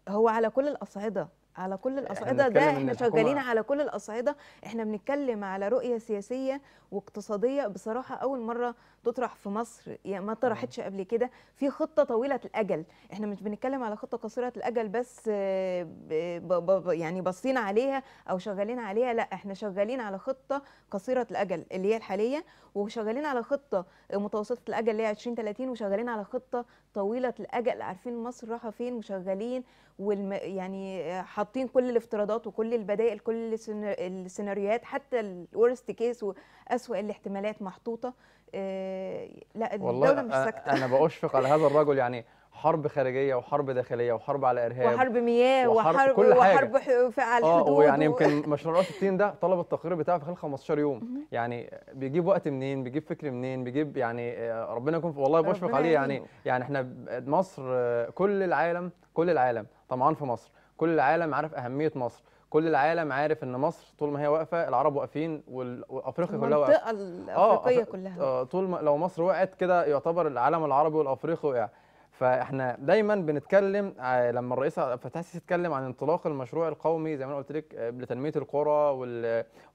هو على كل الاصعده على كل الاصعده ده احنا شغالين على كل الاصعده احنا بنتكلم على رؤيه سياسيه واقتصاديه بصراحه اول مره تطرح في مصر يعني ما آه. طرحتش قبل كده في خطه طويله الاجل احنا مش بنتكلم على خطه قصيره الاجل بس آه، يعني باصين عليها او شغالين عليها لا احنا شغالين على خطه قصيره الاجل اللي هي الحاليه وشغالين على خطه متوسطه الاجل اللي هي 2030 وشغالين على خطه طويله الاجل عارفين مصر رايحه فين وشغالين والم... يعني حاطين كل الافتراضات وكل البدائل كل السيناريوهات حتى الورست كيس واسوأ الاحتمالات محطوطه آه، لا الدوله مش ساكته انا بأشفق على هذا الرجل يعني حرب خارجيه وحرب داخليه وحرب على ارهاب وحرب مياه وحرب, وحرب كل وحرب حاجة. على آه، الحدود اه ويعني يمكن و... مشروع 60 ده طلب التقرير بتاعه في خلال 15 يوم يعني بيجيب وقت منين بيجيب فكر منين بيجيب يعني آه، ربنا يكون والله بشفق عليه يعني يعني احنا مصر كل العالم كل العالم طبعا في مصر كل العالم عارف اهميه مصر كل العالم عارف ان مصر طول ما هي واقفه العرب واقفين وافريقيا كلها واقفه المنطقه الافريقيه كلها آه طول ما لو مصر وقعت كده يعتبر العالم العربي والافريقي وقع فاحنا دايما بنتكلم لما الرئيس فتحي السيسي اتكلم عن انطلاق المشروع القومي زي ما انا قلت لك آه، لتنميه القرى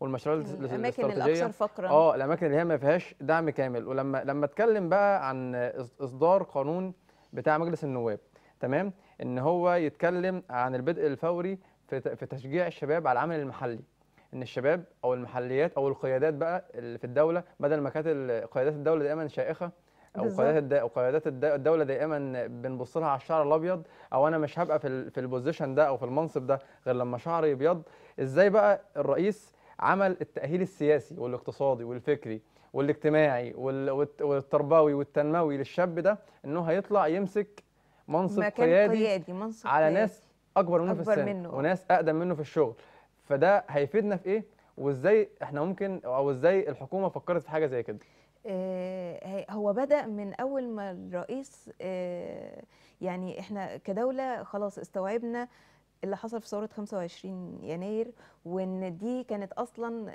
والمشاريع الاستراتيجيه الاماكن الاكثر فقرا اه الاماكن اللي هي ما فيهاش دعم كامل ولما لما اتكلم بقى عن اصدار قانون بتاع مجلس النواب تمام ان هو يتكلم عن البدء الفوري في في تشجيع الشباب على العمل المحلي ان الشباب او المحليات او القيادات بقى اللي في الدوله بدل ما كانت قيادات الدوله دائما شائخه او قيادات قيادات الدوله دائما بنبص لها على الشعر الابيض او انا مش هبقى في في البوزيشن ده او في المنصب ده غير لما شعري يبيض ازاي بقى الرئيس عمل التاهيل السياسي والاقتصادي والفكري والاجتماعي والتربوي والتنموي للشاب ده انه هيطلع يمسك منصب قيادي, قيادي منصب على قيادي. ناس اكبر منه أكبر في السن منه. آه. وناس اقدم منه في الشغل فده هيفيدنا في ايه وازاي احنا ممكن او ازاي الحكومه فكرت في حاجه زي كده آه، هو بدأ من أول ما الرئيس آه، يعني إحنا كدولة خلاص استوعبنا اللي حصل في ثورة 25 يناير وإن دي كانت أصلا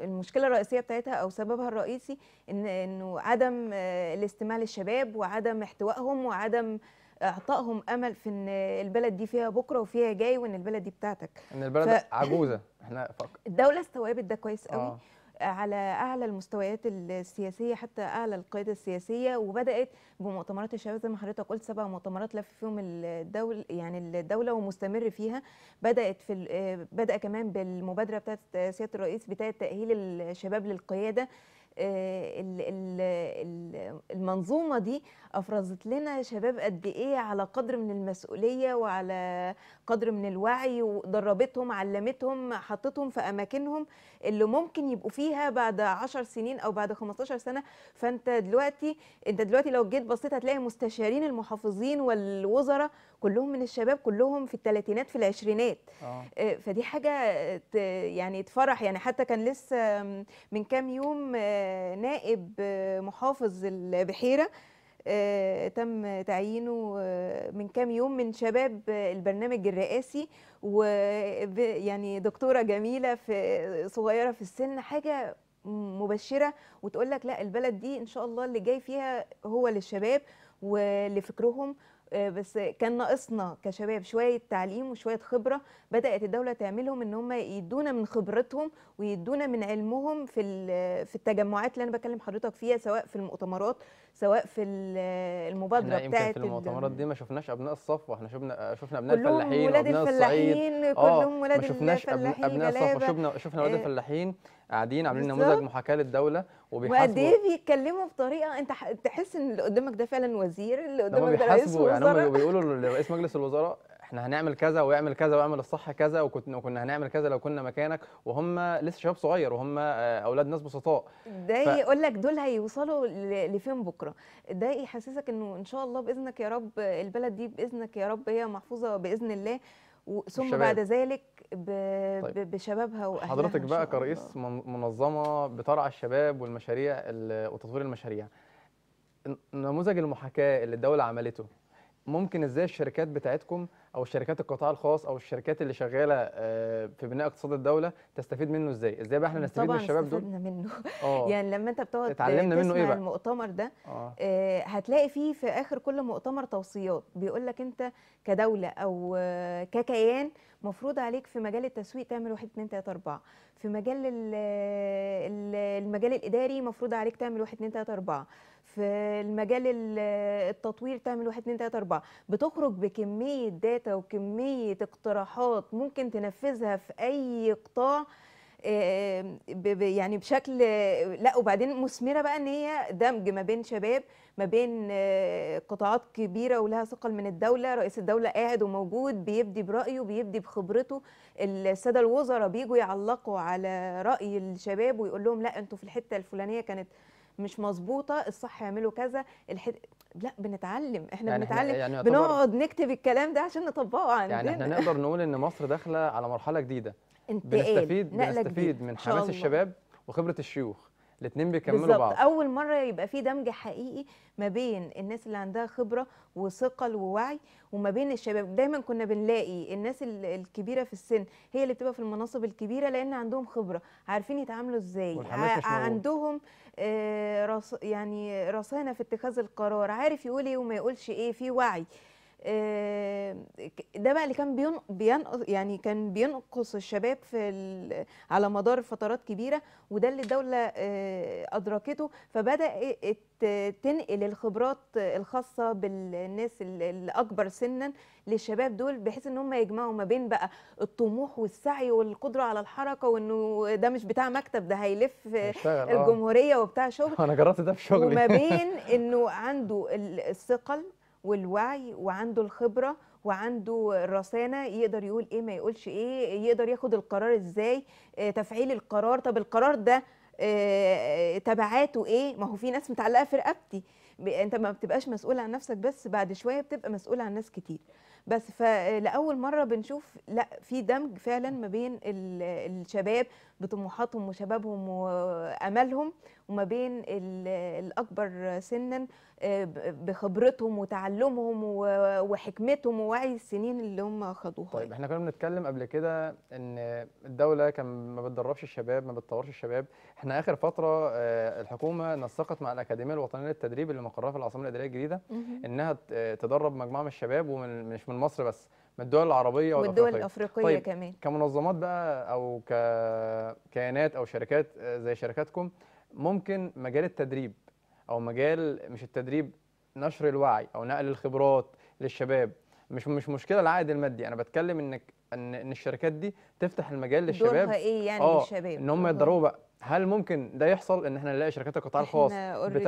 المشكلة الرئيسية بتاعتها أو سببها الرئيسي إن إنه عدم الاستماع للشباب وعدم احتوائهم وعدم اعطائهم امل في ان البلد دي فيها بكره وفيها جاي وان البلد دي بتاعتك ان البلد ف... عجوزه احنا فك... الدوله استوعبت ده كويس قوي آه. على اعلى المستويات السياسيه حتى اعلى القياده السياسيه وبدات بمؤتمرات الشباب زي ما حضرتك قلت سبع مؤتمرات لف فيهم الدول يعني الدوله ومستمر فيها بدات في آه، بدا كمان بالمبادره بتاعه سياده الرئيس بتاعه تاهيل الشباب للقياده آه، المنظومه دي افرزت لنا شباب قد ايه على قدر من المسؤوليه وعلى قدر من الوعي ودربتهم علمتهم حطتهم في اماكنهم اللي ممكن يبقوا فيها بعد 10 سنين او بعد 15 سنه فانت دلوقتي انت دلوقتي لو جيت بصيت هتلاقي مستشارين المحافظين والوزراء كلهم من الشباب كلهم في الثلاثينات في العشرينات آه. آه، فدي حاجه يعني تفرح يعني حتى كان لسه من كام يوم آه، نائب آه، محافظ البحيره آه، تم تعيينه آه، من كام يوم من شباب البرنامج الرئاسي ويعني دكتوره جميله في صغيره في السن حاجه مبشره وتقول لك لا البلد دي ان شاء الله اللي جاي فيها هو للشباب ولفكرهم آه، بس كان ناقصنا كشباب شويه تعليم وشويه خبره بدات الدوله تعملهم ان هم يدونا من خبرتهم ويدونا من علمهم في في التجمعات اللي انا بكلم حضرتك فيها سواء في المؤتمرات سواء في المبادره بتاعه في المؤتمرات دي ما شفناش ابناء الصفوه احنا شفنا شفنا ابناء الفلاحين وابناء الصعيد آه، كلهم ولاد الفلاحين كلهم ولاد الفلاحين ما شفناش ابناء الصفوه شفنا شفنا ولاد آه، الفلاحين قاعدين عاملين نموذج محاكاه للدوله وبيحاسبوا وقد ايه بيتكلموا بطريقه انت تحس ان اللي قدامك ده فعلا وزير اللي قدامك ده رئيس وزراء يعني هم بيقولوا لرئيس مجلس الوزراء احنا هنعمل كذا ويعمل كذا ويعمل الصح كذا وكنا وكنا هنعمل كذا لو كنا مكانك وهم لسه شباب صغير وهم آه، اولاد ناس بسطاء ده ف... يقول لك دول هيوصلوا لفين بكره ده يحسسك انه ان شاء الله باذنك يا رب البلد دي باذنك يا رب هي محفوظه باذن الله ثم بعد ذلك ب... طيب. بشبابها واهلها حضرتك بقى كرئيس منظمه بترعى الشباب والمشاريع وتطوير المشاريع نموذج المحاكاه اللي الدوله عملته ممكن ازاي الشركات بتاعتكم او الشركات القطاع الخاص او الشركات اللي شغاله آه، في بناء اقتصاد الدوله تستفيد منه ازاي ازاي بقى احنا نستفيد من الشباب دول طبعا منه أوه. يعني لما انت بتقعد تسمع منه ايه بقى المؤتمر ده آه. آه هتلاقي فيه في اخر كل مؤتمر توصيات بيقول لك انت كدوله او ككيان مفروض عليك في مجال التسويق تعمل 1 2 3 4 في مجال آه، المجال الاداري مفروض عليك تعمل 1 2 3 4 في المجال التطوير تعمل 1 2 3 4 بتخرج بكميه داتا وكميه اقتراحات ممكن تنفذها في اي قطاع يعني بشكل لا وبعدين مثمره بقى ان هي دمج ما بين شباب ما بين آه، قطاعات كبيره ولها ثقل من الدوله رئيس الدوله قاعد وموجود بيبدي برايه بيبدي بخبرته الساده الوزراء بيجوا يعلقوا على راي الشباب ويقول لهم لا انتوا في الحته الفلانيه كانت مش مظبوطه الصح يعملوا كذا الحد... لا بنتعلم احنا يعني بنتعلم يعني بنقعد نكتب الكلام ده عشان نطبقه عندنا يعني احنا نقدر نقول ان مصر داخله على مرحله جديده انتقال بنستفيد بنستفيد من حماس الشباب وخبره الشيوخ الاثنين بيكملوا بالزبط. بعض اول مره يبقى في دمج حقيقي ما بين الناس اللي عندها خبره وثقل ووعي وما بين الشباب دايما كنا بنلاقي الناس الكبيره في السن هي اللي بتبقى في المناصب الكبيره لان عندهم خبره عارفين يتعاملوا ازاي آه، عندهم آه رص يعني رصانه في اتخاذ القرار عارف يقول ايه وما يقولش ايه في وعي آه، ده بقى اللي كان بينقص يعني كان بينقص الشباب في على مدار فترات كبيره وده اللي الدوله آه، ادركته فبدات تنقل الخبرات الخاصه بالناس الاكبر سنا للشباب دول بحيث ان هم يجمعوا ما بين بقى الطموح والسعي والقدره على الحركه وانه ده مش بتاع مكتب ده هيلف آه. الجمهوريه وبتاع شغل انا جربت ده في شغلي وما بين انه عنده الثقل والوعي وعنده الخبره وعنده الرصانه يقدر يقول ايه ما يقولش ايه يقدر ياخد القرار ازاي آه، تفعيل القرار طب القرار ده آه، تبعاته ايه ما هو في ناس متعلقه في رقبتي انت ما بتبقاش مسؤول عن نفسك بس بعد شويه بتبقى مسؤول عن ناس كتير بس فلاول مره بنشوف لا في دمج فعلا ما بين الشباب بطموحاتهم وشبابهم واملهم وما بين الاكبر سنا آه، بخبرتهم وتعلمهم وحكمتهم ووعي السنين اللي هم خدوها طيب احنا كنا بنتكلم قبل كده ان الدوله كان ما بتدربش الشباب ما بتطورش الشباب احنا اخر فتره آه، الحكومه نسقت مع الاكاديميه الوطنيه للتدريب اللي مقرها في العاصمه الاداريه الجديده انها تدرب مجموعه من الشباب ومش من مصر بس من الدول العربيه والدول الافريقيه طيب كمان كمنظمات بقى او ككيانات او شركات آه، زي شركاتكم ممكن مجال التدريب او مجال مش التدريب نشر الوعي او نقل الخبرات للشباب مش مش مشكله العائد المادي انا بتكلم انك ان ان الشركات دي تفتح المجال للشباب دورها ايه يعني آه، للشباب ان هم يتدربوا بقى هل ممكن ده يحصل ان احنا نلاقي شركات القطاع الخاص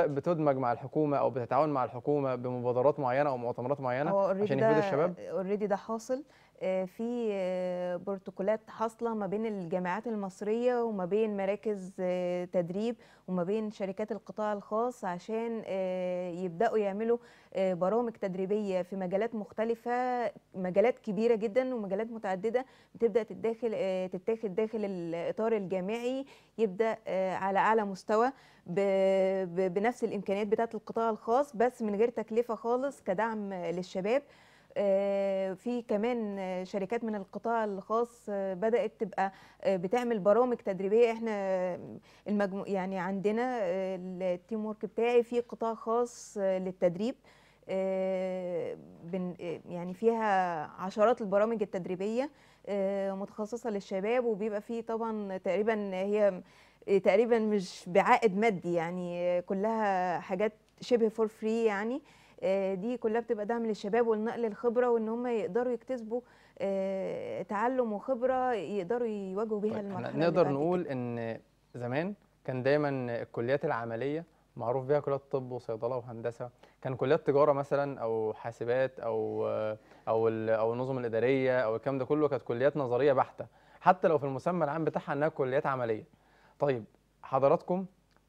بتدمج مع الحكومه او بتتعاون مع الحكومه بمبادرات معينه او مؤتمرات معينه عشان يفيد الشباب اوريدي ده حاصل آه، في آه، بروتوكولات حاصله ما بين الجامعات المصريه وما بين مراكز آه، تدريب وما بين شركات القطاع الخاص عشان يبداوا يعملوا برامج تدريبيه في مجالات مختلفه مجالات كبيره جدا ومجالات متعدده بتبدا تتداخل تتاخد داخل الاطار الجامعي يبدا على اعلى مستوى بنفس الامكانيات بتاعه القطاع الخاص بس من غير تكلفه خالص كدعم للشباب آه، في كمان شركات من القطاع الخاص آه، بدات تبقى آه، بتعمل برامج تدريبيه احنا المجمو يعني عندنا التيم ورك بتاعي في قطاع خاص للتدريب يعني فيها عشرات البرامج التدريبيه متخصصه للشباب وبيبقى في طبعا تقريبا هي تقريبا مش بعائد مادي يعني كلها حاجات شبه فور فري يعني آه، دي كلها بتبقى دعم للشباب والنقل الخبره وان هم يقدروا يكتسبوا آه، تعلم وخبره يقدروا يواجهوا بيها طيب المرحله نقدر نقول ان زمان كان دايما الكليات العمليه معروف بيها كليات طب وصيدله وهندسه كان كليات تجاره مثلا او حاسبات او آه، او او النظم الاداريه او الكلام ده كله كانت كليات نظريه بحته حتى لو في المسمى العام بتاعها انها كليات عمليه طيب حضراتكم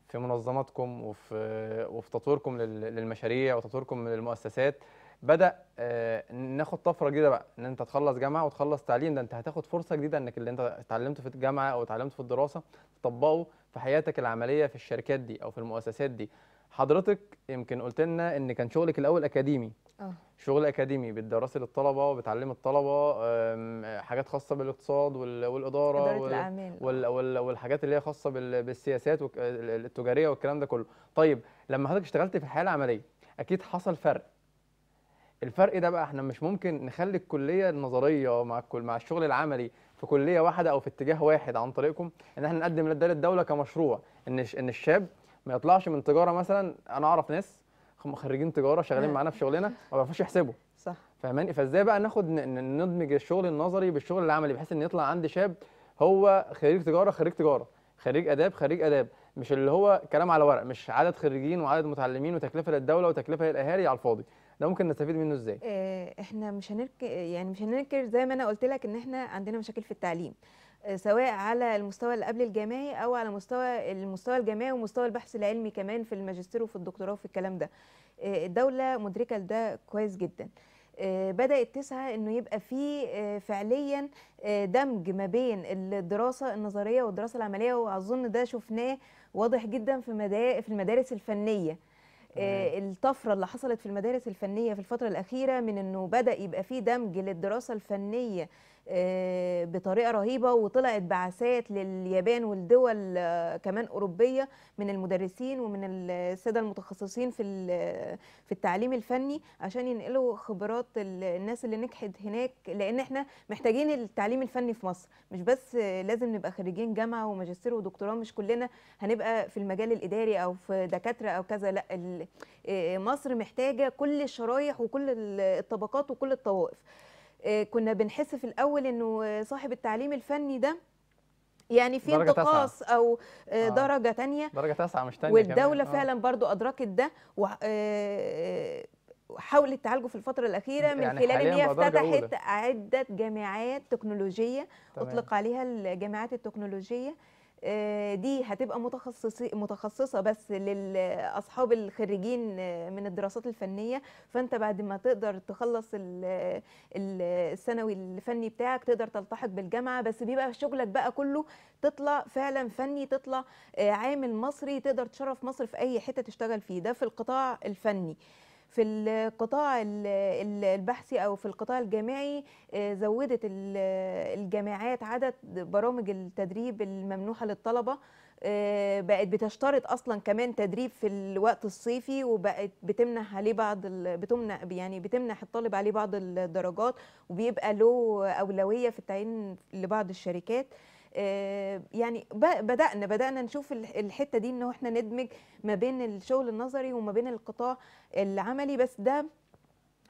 في منظماتكم وفي وفي تطويركم للمشاريع وتطويركم للمؤسسات بدا آه، ناخد طفره جديده بقى ان انت تخلص جامعه وتخلص تعليم ده انت هتاخد فرصه جديده انك اللي انت اتعلمته في الجامعه او اتعلمته في الدراسه تطبقه في حياتك العمليه في الشركات دي او في المؤسسات دي حضرتك يمكن قلت لنا ان كان شغلك الاول اكاديمي اه شغل اكاديمي بتدرسي للطلبه وبتعلمي الطلبه حاجات خاصه بالاقتصاد والاداره إدارة وال... الأعمال. آه. وال... وال... والحاجات اللي هي خاصه بال... بالسياسات وك... التجاريه والكلام ده كله طيب لما حضرتك اشتغلت في الحياه العمليه اكيد حصل فرق الفرق ده بقى احنا مش ممكن نخلي الكليه النظريه مع الكل... مع الشغل العملي في كليه واحده او في اتجاه واحد عن طريقكم ان احنا نقدم ده للدوله كمشروع ان ان الشاب ما يطلعش من تجاره مثلا انا اعرف ناس خريجين تجاره شغالين معانا في شغلنا ما بيعرفوش يحسبوا صح فاهماني فازاي بقى ناخد ندمج الشغل النظري بالشغل العملي بحيث ان يطلع عندي شاب هو خريج تجاره خريج تجاره خريج اداب خريج اداب مش اللي هو كلام على ورق مش عدد خريجين وعدد متعلمين وتكلفه للدوله وتكلفه للاهالي على الفاضي ده ممكن نستفيد منه ازاي آه، احنا مش هننكر يعني مش هننكر زي ما انا قلت لك ان احنا عندنا مشاكل في التعليم سواء على المستوى اللي قبل الجامعي او على مستوى المستوى الجامعي ومستوى البحث العلمي كمان في الماجستير وفي الدكتوراه وفي الكلام ده آه، الدوله مدركه لده كويس جدا آه، بدات تسعى انه يبقى في آه، فعليا دمج ما بين الدراسه النظريه والدراسه العمليه واظن ده شفناه واضح جدا في في المدارس الفنيه الطفره اللي حصلت في المدارس الفنيه في الفتره الاخيره من انه بدا يبقى في دمج للدراسه الفنيه آه، بطريقه رهيبه وطلعت بعثات لليابان والدول آه، كمان اوروبيه من المدرسين ومن الساده المتخصصين في في التعليم الفني عشان ينقلوا خبرات الناس اللي نجحت هناك لان احنا محتاجين التعليم الفني في مصر مش بس لازم نبقى خريجين جامعه وماجستير ودكتوراه مش كلنا هنبقى في المجال الاداري او في دكاتره او كذا لا آه، مصر محتاجه كل الشرايح وكل الطبقات وكل الطوائف آه، كنا بنحس في الاول انه صاحب التعليم الفني ده يعني في انتقاص او آه،, آه. درجه تانية درجه تاسعة مش تانية والدوله كمان. آه. فعلا برضو ادركت ده وحاولت آه، تعالجه في الفتره الاخيره من يعني خلال ان هي افتتحت عده جامعات تكنولوجيه تمام. اطلق عليها الجامعات التكنولوجيه آه، دي هتبقى متخصص متخصصه بس لاصحاب الخريجين آه، من الدراسات الفنيه فانت بعد ما تقدر تخلص الثانوي الفني بتاعك تقدر تلتحق بالجامعه بس بيبقى شغلك بقى كله تطلع فعلا فني تطلع آه، عامل مصري تقدر تشرف مصر في اي حته تشتغل فيه ده في القطاع الفني في القطاع البحثي او في القطاع الجامعي آه، زودت الجامعات عدد برامج التدريب الممنوحه للطلبه آه، بقت بتشترط اصلا كمان تدريب في الوقت الصيفي وبقت بتمنح عليه بعض بتمنح يعني بتمنح الطالب عليه بعض الدرجات وبيبقى له اولويه في التعيين لبعض الشركات آه، يعني بدانا بدانا نشوف الحته دي ان احنا ندمج ما بين الشغل النظري وما بين القطاع العملي بس ده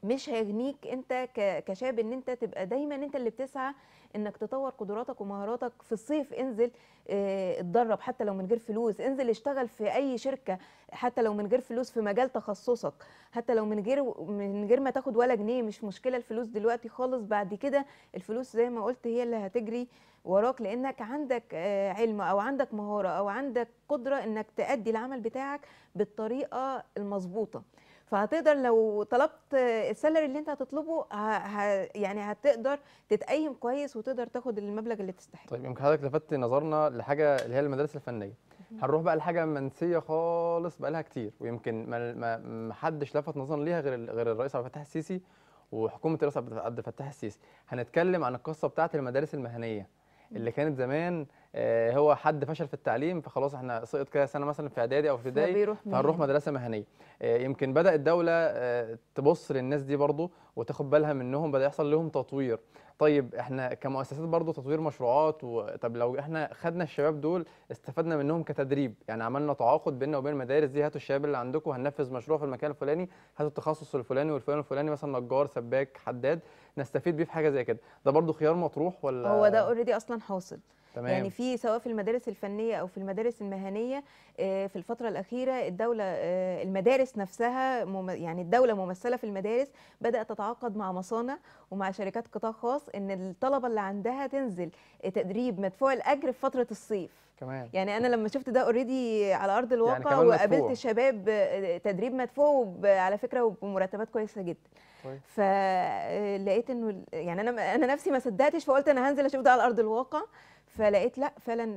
مش هيغنيك انت كشاب ان انت تبقى دايما انت اللي بتسعى انك تطور قدراتك ومهاراتك في الصيف انزل آه، اتدرب حتى لو من غير فلوس انزل اشتغل في اي شركه حتى لو من غير فلوس في مجال تخصصك حتى لو من غير من غير ما تاخد ولا جنيه مش مشكله الفلوس دلوقتي خالص بعد كده الفلوس زي ما قلت هي اللي هتجري وراك لانك عندك آه، علم او عندك مهاره او عندك قدره انك تأدي العمل بتاعك بالطريقه المظبوطه فهتقدر لو طلبت السالري اللي انت هتطلبه ه... ه... يعني هتقدر تتقيم كويس وتقدر تاخد المبلغ اللي تستحقه طيب يمكن حضرتك لفتت نظرنا لحاجه اللي هي المدارس الفنيه هنروح بقى لحاجه منسيه خالص بقى لها كتير ويمكن ما, ما حدش لفت نظرنا ليها غير غير الرئيس عبد الفتاح السيسي وحكومه الرئيس عبد الفتاح السيسي هنتكلم عن القصه بتاعه المدارس المهنيه اللي كانت زمان آه، هو حد فشل في التعليم فخلاص احنا سقط كده سنه مثلا في اعدادي او في ابتدائي فهنروح مدرسه مهنيه آه، يمكن بدا الدوله آه، تبص للناس دي برضو وتاخد بالها منهم بدا يحصل لهم تطوير طيب احنا كمؤسسات برضو تطوير مشروعات و... طب لو احنا خدنا الشباب دول استفدنا منهم كتدريب يعني عملنا تعاقد بيننا وبين المدارس دي هاتوا الشباب اللي عندكم هننفذ مشروع في المكان الفلاني هاتوا التخصص الفلاني والفلاني الفلاني مثلا نجار سباك حداد نستفيد بيه في حاجه زي كده ده برضو خيار مطروح ولا هو ده اوريدي اصلا حاصل يعني تمام. يعني في سواء في المدارس الفنيه او في المدارس المهنيه آه، في الفتره الاخيره الدوله آه، المدارس نفسها يعني الدوله ممثله في المدارس بدات تتعاقد مع مصانع ومع شركات قطاع خاص ان الطلبه اللي عندها تنزل تدريب مدفوع الاجر في فتره الصيف كمان يعني انا لما شفت ده اوريدي على ارض يعني الواقع يعني وقابلت مدفوع. شباب آه، تدريب مدفوع على فكره وبمرتبات كويسه جدا طيب. فلقيت انه يعني انا انا نفسي ما صدقتش فقلت انا هنزل اشوف ده على ارض الواقع فلقيت لا فعلا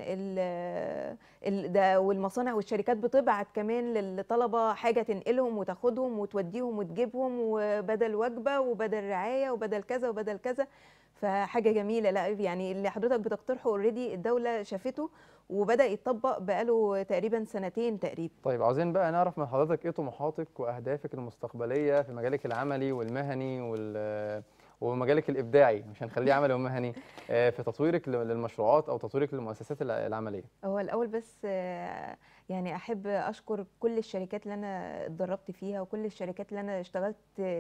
ال ده والمصانع والشركات بتبعت كمان للطلبه حاجه تنقلهم وتاخدهم وتوديهم وتجيبهم وبدل وجبه وبدل رعايه وبدل كذا وبدل كذا فحاجه جميله لا يعني اللي حضرتك بتقترحه اوريدي الدوله شافته وبدا يتطبق بقاله تقريبا سنتين تقريبا طيب عاوزين بقى نعرف من حضرتك ايه طموحاتك واهدافك المستقبليه في مجالك العملي والمهني وال ومجالك الابداعي مش هنخليه عملي ومهني آه، في تطويرك للمشروعات او تطويرك للمؤسسات العمليه هو الاول بس آه، يعني احب اشكر كل الشركات اللي انا اتدربت فيها وكل الشركات اللي انا اشتغلت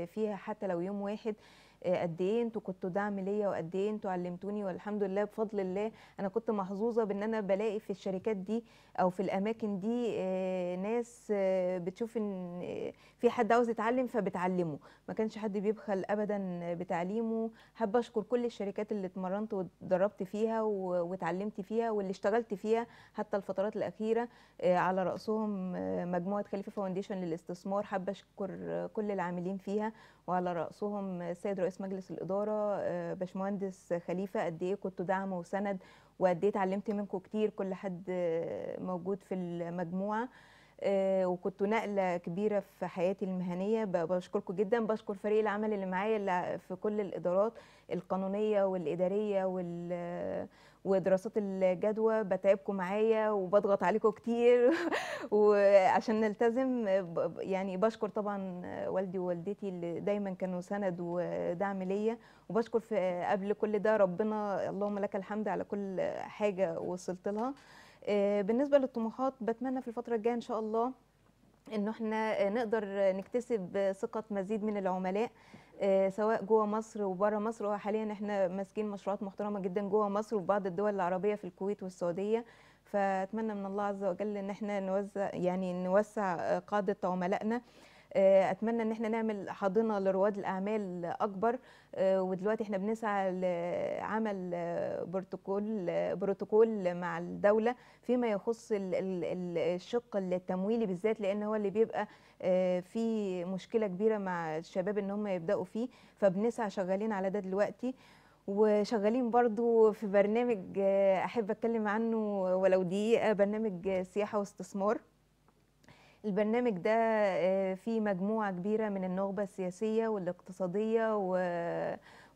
فيها حتى لو يوم واحد آه، قد ايه انتوا كنتوا دعم ليا وقد ايه انتوا علمتوني والحمد لله بفضل الله انا كنت محظوظه بان انا بلاقي في الشركات دي او في الاماكن دي آه، ناس آه، بتشوف ان في حد عاوز يتعلم فبتعلمه ما كانش حد بيبخل ابدا بتعليمه حابه اشكر كل الشركات اللي اتمرنت واتدربت فيها واتعلمت فيها واللي اشتغلت فيها حتى الفترات الاخيره على راسهم مجموعه خليفه فاونديشن للاستثمار حابه اشكر كل العاملين فيها وعلى رأسهم السيد رئيس مجلس الإدارة آه، باشمهندس خليفة قد إيه كنتوا دعم وسند وقد إيه اتعلمت منكم كتير كل حد آه، موجود في المجموعة آه، وكنتوا نقله كبيره في حياتي المهنيه بشكركم جدا بشكر فريق العمل اللي معايا في كل الادارات القانونيه والاداريه وال ودراسات الجدوى بتعبكم معايا وبضغط عليكم كتير وعشان نلتزم يعني بشكر طبعا والدي ووالدتي اللي دايما كانوا سند ودعم ليا وبشكر في قبل كل ده ربنا اللهم لك الحمد على كل حاجه وصلت لها آه، بالنسبه للطموحات بتمنى في الفتره الجايه ان شاء الله انه احنا نقدر نكتسب ثقه مزيد من العملاء آه، سواء جوه مصر وبره مصر وحاليا احنا ماسكين مشروعات محترمه جدا جوه مصر وفي بعض الدول العربيه في الكويت والسعوديه فاتمنى من الله عز وجل ان احنا نوزع يعني نوسع قاعده عملائنا آه، اتمنى ان احنا نعمل حاضنه لرواد الاعمال اكبر آه، ودلوقتي احنا بنسعى لعمل آه، بروتوكول بروتوكول مع الدوله فيما يخص الشق التمويلي بالذات لان هو اللي بيبقى في مشكله كبيره مع الشباب ان هم يبداوا فيه فبنسعى شغالين على ده دلوقتي وشغالين برضو في برنامج احب اتكلم عنه ولو دقيقه برنامج سياحه واستثمار البرنامج ده آه، فيه مجموعة كبيرة من النخبة السياسية والاقتصادية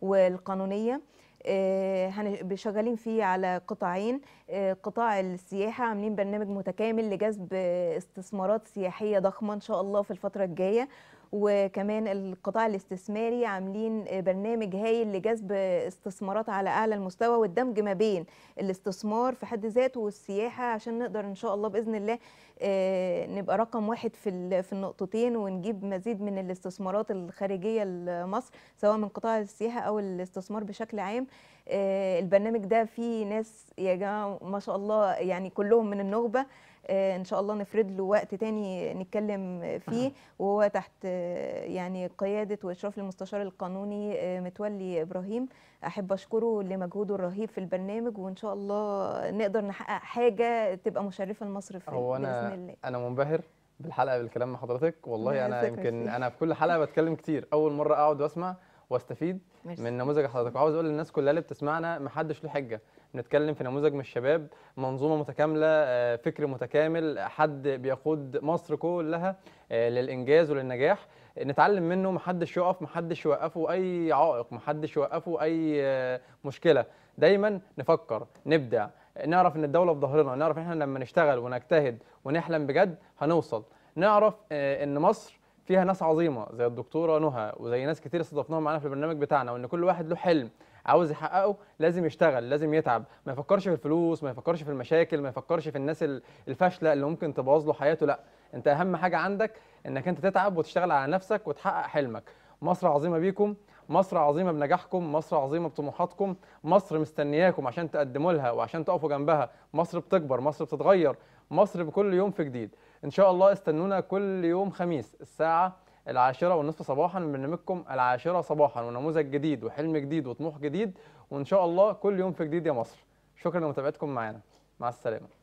والقانونية آه، شغالين فيه على قطاعين آه، قطاع السياحة عاملين برنامج متكامل لجذب استثمارات سياحية ضخمة إن شاء الله في الفترة الجاية وكمان القطاع الاستثماري عاملين برنامج هايل لجذب استثمارات على اعلى المستوى والدمج ما بين الاستثمار في حد ذاته والسياحه عشان نقدر ان شاء الله باذن الله آه، نبقى رقم واحد في في النقطتين ونجيب مزيد من الاستثمارات الخارجيه لمصر سواء من قطاع السياحه او الاستثمار بشكل عام آه، البرنامج ده فيه ناس يا جماعه ما شاء الله يعني كلهم من النخبه آه، ان شاء الله نفرد له وقت تاني نتكلم فيه أه. وهو تحت آه، يعني قياده واشراف المستشار القانوني آه، متولي ابراهيم احب اشكره لمجهوده الرهيب في البرنامج وان شاء الله نقدر نحقق حاجه تبقى مشرفه لمصر في هو أنا باذن الله انا منبهر بالحلقه بالكلام مع حضرتك والله انا يمكن انا في كل حلقه بتكلم كتير اول مره اقعد واسمع واستفيد من نموذج حضرتك وعاوز اقول للناس كلها اللي بتسمعنا محدش له حجه بنتكلم في نموذج من الشباب منظومه متكامله آه، فكر متكامل حد بيقود مصر كلها آه، للانجاز وللنجاح نتعلم منه محدش يقف محدش يوقفه اي عائق محدش يوقفه اي آه، مشكله دايما نفكر نبدع نعرف ان الدوله في ظهرنا نعرف احنا لما نشتغل ونجتهد ونحلم بجد هنوصل نعرف ان مصر فيها ناس عظيمه زي الدكتوره نهى وزي ناس كتير استضفناهم معانا في البرنامج بتاعنا وان كل واحد له حلم عاوز يحققه لازم يشتغل لازم يتعب ما يفكرش في الفلوس ما يفكرش في المشاكل ما يفكرش في الناس الفاشله اللي ممكن تبوظ له حياته لا انت اهم حاجه عندك انك انت تتعب وتشتغل على نفسك وتحقق حلمك مصر عظيمه بيكم مصر عظيمه بنجاحكم مصر عظيمه بطموحاتكم مصر مستنياكم عشان تقدموا لها وعشان تقفوا جنبها مصر بتكبر مصر بتتغير مصر بكل يوم في جديد ان شاء الله استنونا كل يوم خميس الساعه العاشرة والنصف صباحا من برنامجكم العاشرة صباحا ونموذج جديد وحلم جديد وطموح جديد وإن شاء الله كل يوم في جديد يا مصر شكرا لمتابعتكم معانا مع السلامة